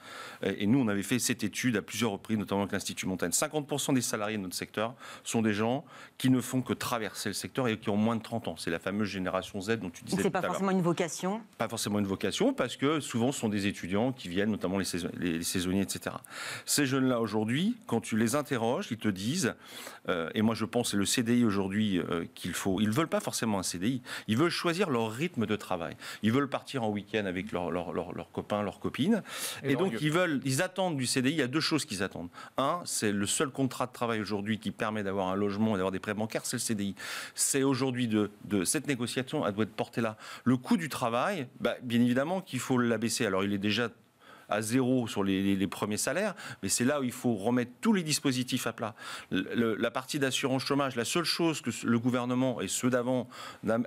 et nous, on avait fait cette étude à plusieurs reprises, notamment avec l'Institut Montaigne. 50% des salariés de notre secteur sont des gens qui ne font que traverser le secteur et qui ont moins de 30 ans. C'est la fameuse génération Z dont tu disais. c'est pas forcément une vocation Pas forcément une vocation, parce que souvent, ce sont des étudiants qui viennent, notamment les, saisonniers, etc. Ces jeunes-là, aujourd'hui, quand tu les interroges, ils te disent, euh, et moi je pense, c'est le CDI aujourd'hui euh, qu'il faut. Ils ne veulent pas forcément un CDI. Ils veulent choisir leur rythme de travail. Ils veulent partir en week-end avec leurs leur, copains, leurs copines. Et, donc, ils veulent, ils attendent du CDI. Il y a deux choses qu'ils attendent. Un, c'est le seul contrat de travail aujourd'hui qui permet d'avoir un logement et d'avoir des prêts bancaires, c'est le CDI. C'est aujourd'hui de, cette négociation, elle doit être portée là. Le coût du travail, bah, bien évidemment qu'il faut l'abaisser. Alors, il est déjà à zéro sur les, premiers salaires, mais c'est là où il faut remettre tous les dispositifs à plat. la partie d'assurance chômage, la seule chose que le gouvernement et ceux d'avant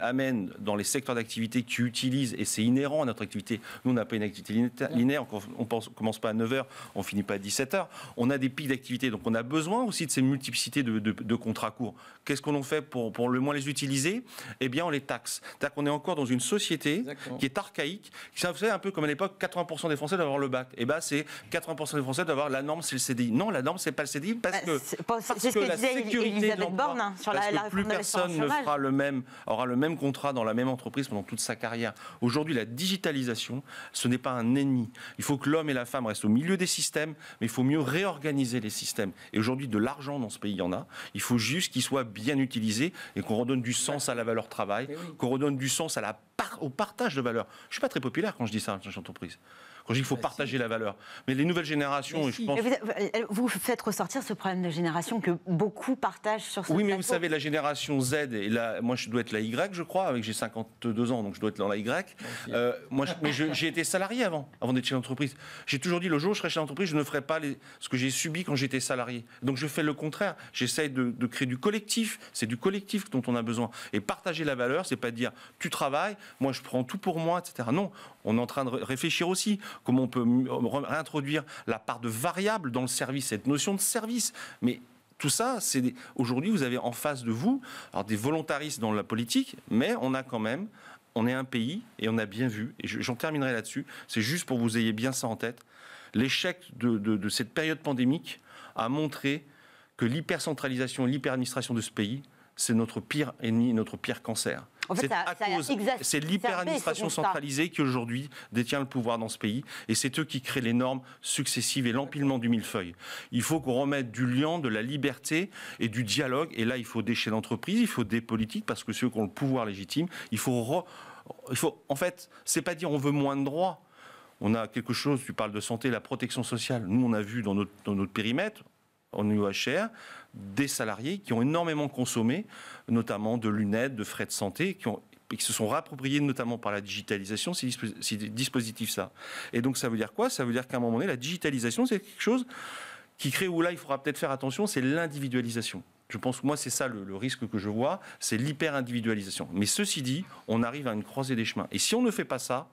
amènent dans les secteurs d'activité qui utilisent, et c'est inhérent à notre activité, nous on n'a pas une activité linéaire, on ne commence pas à 9h, on finit pas à 17h, on a des pics d'activité, donc on a besoin aussi de ces multiplicités de, contrats courts. Qu'est-ce qu'on en fait pour, pour le moins les utiliser Eh bien on les taxe. C'est-à-dire qu'on est encore dans une société qui est archaïque, qui savez, un peu comme à l'époque, 80% des Français d'avoir le et Eh ben, c'est 80% des Français d'avoir avoir la norme, c'est le CDI. Non, la norme, c'est pas le CDI parce bah, que, que la sécurité de hein, sur la, la plus personne ne fera le même, aura le même contrat dans la même entreprise pendant toute sa carrière. Aujourd'hui, la digitalisation, ce n'est pas un ennemi. Il faut que l'homme et la femme restent au milieu des systèmes, mais il faut mieux réorganiser les systèmes. Et aujourd'hui, de l'argent dans ce pays, il y en a. Il faut juste qu'il soit bien utilisé et qu'on redonne du sens à la valeur travail, eh qu'on redonne du sens à la, au partage de valeur. Je suis pas très populaire quand je dis ça dans les entreprise. Il qu'il faut bah, partager la valeur. Mais les nouvelles générations, bah, je pense. Euh, vous, faites ressortir ce problème de génération que beaucoup partagent sur ce Oui, mais vous savez, la génération Z, et là, moi je dois être la Y, je crois, avec j'ai 52 ans, donc je dois être dans la Y. Euh, moi, je, mais j'ai été salarié avant, avant d'être chez l'entreprise. J'ai toujours dit, le jour où je serai chez l'entreprise, je ne ferai pas les, ce que j'ai subi quand j'étais salarié. Donc je fais le contraire. J'essaye de, de créer du collectif. C'est du collectif dont on a besoin. Et partager la valeur, c'est pas dire tu travailles, moi je prends tout pour moi, etc. Non, on est en train de réfléchir aussi comment on peut euh, réintroduire la part de variable dans le service, cette notion de service. Mais tout ça, c'est aujourd'hui, vous avez en face de vous des volontaristes dans la politique, mais on a quand même, on est un pays et on a bien vu. Et j'en terminerai là-dessus. C'est juste pour que vous ayez bien ça en tête. L'échec de, de cette période pandémique a montré que l'hypercentralisation, l'hyperadministration de ce pays c'est notre pire ennemi, notre pire cancer. c'est l'hyperadministration centralisée qui aujourd'hui détient le pouvoir dans ce pays, et c'est eux qui créent les normes successives et l'empilement du millefeuille. Il faut qu'on remette du lien, de la liberté et du dialogue. Et là, il faut des chefs d'entreprise, il faut des politiques, parce que ceux qui ont le pouvoir légitime, il faut, il faut... en fait, c'est pas dire on veut moins de droits. On a quelque chose, tu parles de santé, la protection sociale. Nous, on a vu dans notre périmètre, en UHR des salariés qui ont énormément consommé, notamment de lunettes, de frais de santé, qui ont et qui se sont rappropriés notamment par la digitalisation ces, dispositifs là Et donc ça veut dire quoi Ça veut dire qu'à un moment donné, la digitalisation, c'est quelque chose qui crée où là, il faudra peut-être faire attention, c'est l'individualisation. Je pense que moi, c'est ça le, le, risque que je vois, c'est l'hyper-individualisation. Mais ceci dit, on arrive à une croisée des chemins. Et si on ne fait pas ça,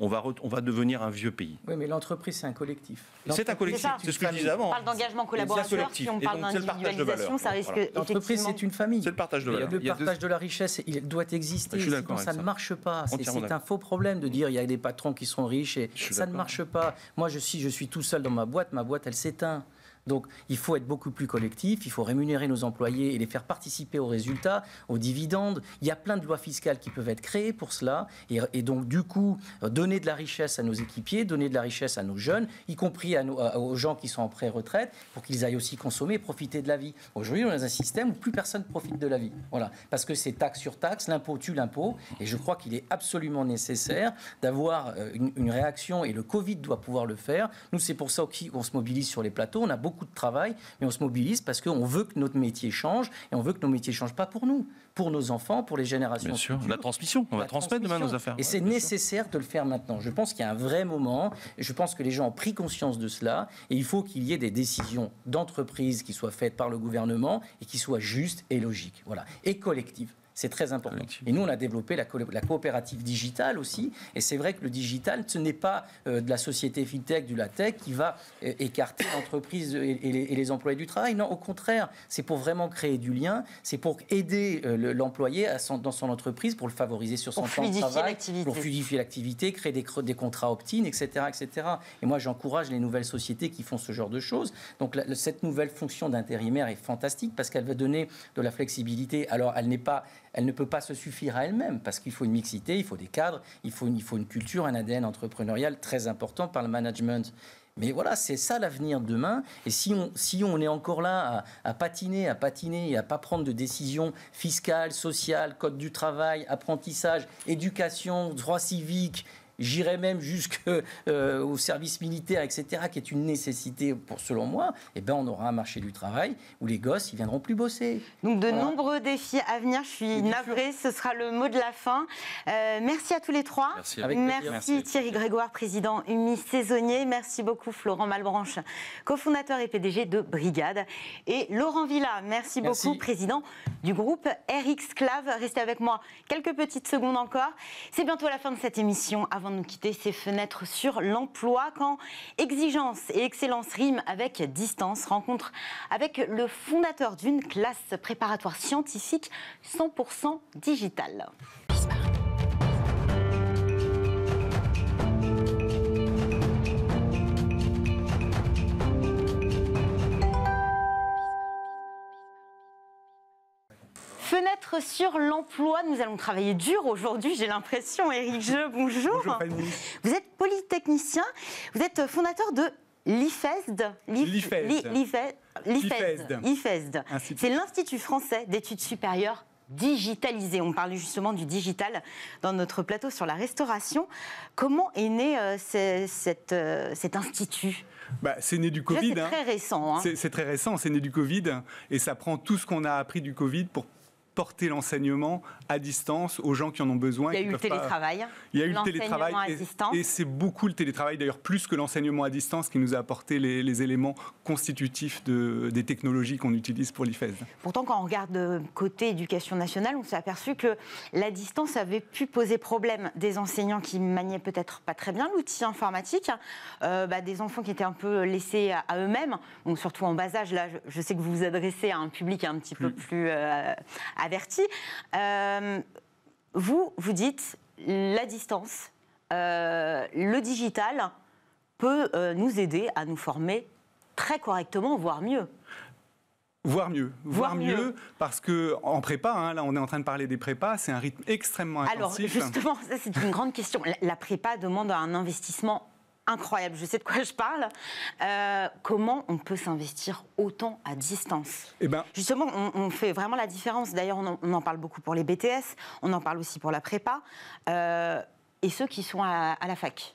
on va, devenir un vieux pays. Oui, mais l'entreprise, c'est un collectif. C'est un collectif, c'est ce que je disais avant. On parle d'engagement collaborateur, si on parle d'individualisation, ça risque L'entreprise, c'est une famille. C'est le partage de valeur. Le partage de la richesse, il doit exister, sinon ça ne marche pas. C'est un faux problème de dire il y a des patrons qui sont riches et ça ne marche pas. Moi, je, si je suis tout seul dans ma boîte, ma boîte, elle s'éteint. Donc il faut être beaucoup plus collectif, il faut rémunérer nos employés et les faire participer aux résultats, aux dividendes. Il y a plein de lois fiscales qui peuvent être créées pour cela. Et, donc du coup, euh, donner de la richesse à nos équipiers, donner de la richesse à nos jeunes, y compris à nos, aux gens qui sont en pré-retraite, pour qu'ils aillent aussi consommer et profiter de la vie. Aujourd'hui, on a dans un système où plus personne ne profite de la vie. Voilà. Parce que c'est taxe sur taxe, l'impôt tue l'impôt. Et je crois qu'il est absolument nécessaire d'avoir euh, une, une réaction, et le Covid doit pouvoir le faire. Nous, c'est pour ça qu'on se mobilise sur les plateaux. On a beaucoup de travail, mais on se mobilise parce qu'on veut que notre métier change et on veut que nos métiers ne changent pas pour nous, pour nos enfants, pour les générations. Bien sûr, la transmission, on va transmettre demain nos affaires. Et c'est nécessaire de le faire maintenant. Je pense qu'il y a un vrai moment, je pense que les gens ont pris conscience de cela et il faut qu'il y ait des décisions d'entreprise qui soient faites par le gouvernement et qui soient justes et logiques, voilà, et collectives. C'est très important. Et nous, on a développé la, la coopérative digitale aussi. Et c'est vrai que le digital, ce n'est pas euh, de la société fintech, du latech, qui va euh, écarter (coughs) l'entreprise et, les employés du travail. Non, au contraire, c'est pour vraiment créer du lien. C'est pour aider euh, l'employé dans son entreprise, pour le favoriser sur son temps de travail, pour fluidifier l'activité, créer des, des contrats opt-in, etc., etc. Et moi, j'encourage les nouvelles sociétés qui font ce genre de choses. Donc, cette nouvelle fonction d'intérimaire est fantastique parce qu'elle va donner de la flexibilité. Alors, elle n'est pas elle ne peut pas se suffire à elle-même, parce qu'il faut une mixité, il faut des cadres, il faut, une, culture, un ADN entrepreneurial très important par le management. Mais voilà, c'est ça l'avenir demain. Et si on, si on est encore là à, patiner, à patiner et à pas prendre de décisions fiscales, sociales, code du travail, apprentissage, éducation, droit civique j'irai même jusque euh, au service militaire, etc., qui est une nécessité pour, selon moi. Eh ben, on aura un marché du travail où les gosses, ils viendront plus bosser. Donc, de nombreux défis à venir. Je suis navrée. Ce sera le mot de la fin. Euh, merci à tous les trois. Merci, Thierry Grégoire, président UMI saisonnier. Merci beaucoup Florent Malbranche, cofondateur et PDG de Brigade. Et Laurent Villa, merci, beaucoup, président du groupe RX Clave. Restez avec moi quelques petites secondes encore. C'est bientôt la fin de cette émission. Avant nous quitter, ces fenêtres sur l'emploi quand exigence et excellence riment avec distance. Rencontre avec le fondateur d'une classe préparatoire scientifique 100% digitale. Fenêtre sur l'emploi, nous allons travailler dur aujourd'hui, j'ai l'impression. Éric Jeu, bonjour. Vous êtes polytechnicien, vous êtes fondateur de l'IFESD. L'IFESD. C'est l'Institut français d'études supérieures digitalisées. On parle justement du digital dans notre plateau sur la restauration. Comment est né euh, cette, euh, cet institut bah, c'est né du Covid. C'est hein. très récent. Hein. C'est très récent, c'est né du Covid. Et ça prend tout ce qu'on a appris du Covid pour porter l'enseignement à distance aux gens qui en ont besoin. Il y a eu le télétravail. Il y a eu le télétravail. À et, c'est beaucoup le télétravail, d'ailleurs plus que l'enseignement à distance, qui nous a apporté les, éléments constitutifs de, des technologies qu'on utilise pour l'IFES. Pourtant, quand on regarde euh, côté éducation nationale, on s'est aperçu que la distance avait pu poser problème. Des enseignants qui maniaient peut-être pas très bien l'outil informatique, euh, bah, des enfants qui étaient un peu laissés à eux-mêmes, surtout en bas âge. Là, je, sais que vous vous adressez à un public un petit peu plus euh, averti. Euh, vous, vous dites la distance, euh, le digital peut euh, nous aider à nous former très correctement, voire mieux. Voire mieux, voire, mieux. parce que en prépa, hein, là on est en train de parler des prépas, c'est un rythme extrêmement intensif. Alors justement, c'est une grande question. La, la prépa demande un investissement incroyable, je sais de quoi je parle. Euh, comment on peut s'investir autant à distance eh ben, Justement, on, fait vraiment la différence. D'ailleurs, on, en parle beaucoup pour les BTS, on en parle aussi pour la prépa, euh, et ceux qui sont à, la fac.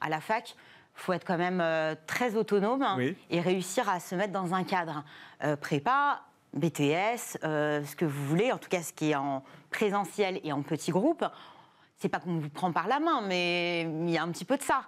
À la fac, faut être quand même euh, très autonome et réussir à se mettre dans un cadre prépa, BTS, ce que vous voulez, en tout cas ce qui est en présentiel et en petit groupe. C'est pas qu'on vous prend par la main, mais il y a un petit peu de ça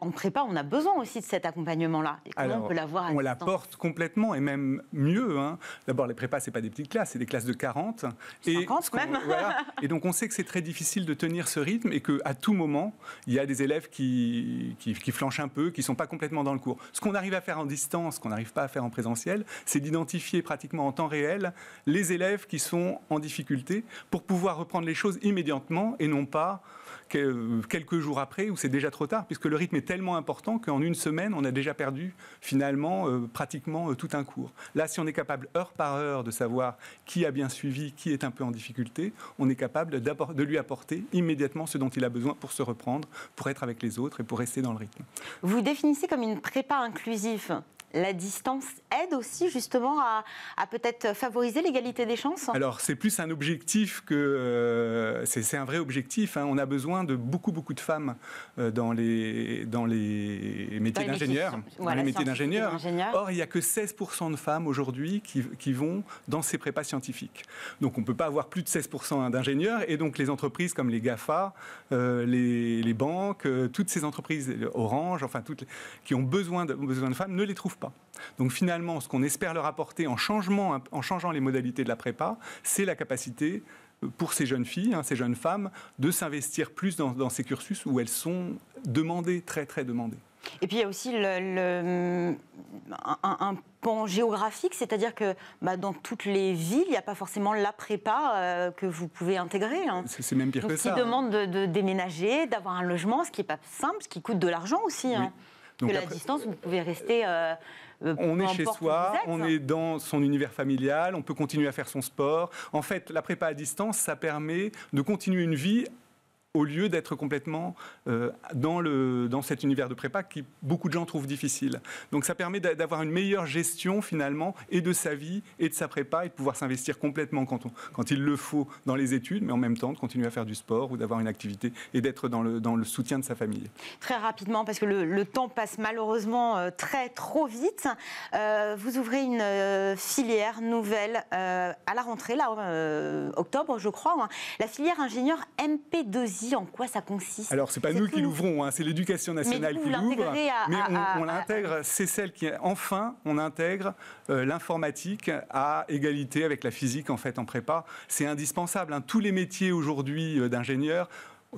en prépa, on a besoin aussi de cet accompagnement-là. comment on peut l'avoir On l'apporte complètement et même mieux. Hein. D'abord, les prépas, ce pas des petites classes, c'est des classes de 40. 50 et même (laughs) Et donc, on sait que c'est très difficile de tenir ce rythme et qu'à tout moment, il y a des élèves qui, flanchent un peu, qui ne sont pas complètement dans le cours. Ce qu'on arrive à faire en distance, qu'on n'arrive pas à faire en présentiel, c'est d'identifier pratiquement en temps réel les élèves qui sont en difficulté pour pouvoir reprendre les choses immédiatement et non pas euh, quelques jours après où c'est déjà trop tard, puisque le rythme est tellement important qu'en une semaine, on a déjà perdu finalement euh, pratiquement euh, tout un cours. Là, si on est capable heure par heure de savoir qui a bien suivi, qui est un peu en difficulté, on est capable de lui apporter immédiatement ce dont il a besoin pour se reprendre, pour être avec les autres et pour rester dans le rythme. Vous définissez comme une prépa inclusive la distance aide aussi justement à, peut-être favoriser l'égalité des chances Alors c'est plus un objectif que... Euh, c'est un vrai objectif. Hein. On a besoin de beaucoup beaucoup de femmes euh, dans, les, métiers d'ingénieurs. métiers d'ingénieurs. Or il n'y a que 16% de femmes aujourd'hui qui, vont dans ces prépas scientifiques. Donc on ne peut pas avoir plus de 16% hein, d'ingénieurs et donc les entreprises comme les GAFA, euh, les, banques, toutes ces entreprises, Orange, enfin toutes qui ont besoin de femmes ne les trouvent pas. Donc finalement, ce qu'on espère leur apporter en, changeant les modalités de la prépa, c'est la capacité euh, pour ces jeunes filles, hein, ces jeunes femmes, de s'investir plus dans, ces cursus où elles sont demandées, très très demandées. Et puis il y a aussi un, pan géographique, c'est-à-dire que bah, dans toutes les villes, il n'y a pas forcément la prépa euh, que vous pouvez intégrer. Hein. C'est même pire que ça. Qui hein. demande de, déménager, d'avoir un logement, ce qui n'est pas simple, ce qui coûte de l'argent aussi la distance, vous pouvez rester. Euh, euh, on est chez soi, on est dans son univers familial, on peut continuer à faire son sport. En fait, la prépa à distance, ça permet de continuer une vie au lieu d'être complètement euh, dans, le, dans cet univers de prépa qui beaucoup de gens trouvent difficile. Donc ça permet d'avoir une meilleure gestion finalement et de sa vie et de sa prépa et de pouvoir s'investir complètement quand, on, quand il le faut dans les études, mais en même temps de continuer à faire du sport ou d'avoir une activité et d'être dans le, dans le soutien de sa famille. Très rapidement, parce que le, temps passe malheureusement euh, très trop vite, euh, vous ouvrez une filière nouvelle à la rentrée, là, octobre je crois, hein. la filière ingénieur MP2I en quoi ça consiste. Alors, c'est pas nous qui l'ouvrons, hein, c'est l'éducation nationale qui l'ouvre. Mais on, l'intègre, c'est celle qui, enfin, on intègre euh, l'informatique à égalité avec la physique, en fait, en prépa. C'est indispensable. Hein. Tous les métiers aujourd'hui euh, d'ingénieur. d'ingénieurs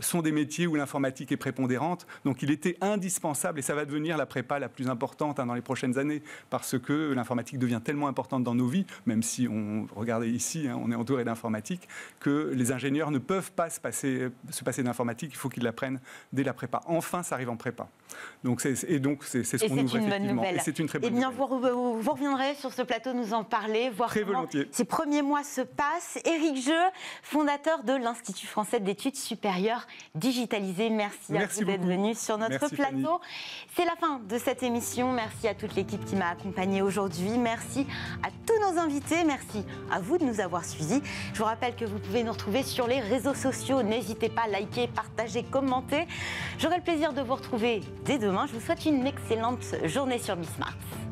sont des métiers où l'informatique est prépondérante. Donc il était indispensable, et ça va devenir la prépa la plus importante hein, dans les prochaines années, parce que l'informatique devient tellement importante dans nos vies, même si on regardait ici, hein, on est entouré d'informatique, que les ingénieurs ne peuvent pas se passer, se passer d'informatique, il faut qu'ils l'apprennent dès la prépa. Enfin, ça arrive en prépa. Donc et donc c'est ce qu'on ouvre une c'est une très bonne et eh bien, Vous, reviendrez sur ce plateau nous en parler, voir comment ces premiers mois se passent. Éric Jeux, fondateur de l'Institut français d'études supérieures digitalisée. Merci, à vous d'être venu sur notre plateau. C'est la fin de cette émission. Merci à toute l'équipe qui m'a accompagnée aujourd'hui. Merci à tous nos invités. Merci à vous de nous avoir suivis. Je vous rappelle que vous pouvez nous retrouver sur les réseaux sociaux. N'hésitez pas à liker, partager, commenter. J'aurai le plaisir de vous retrouver dès demain. Je vous souhaite une excellente journée sur Bismart.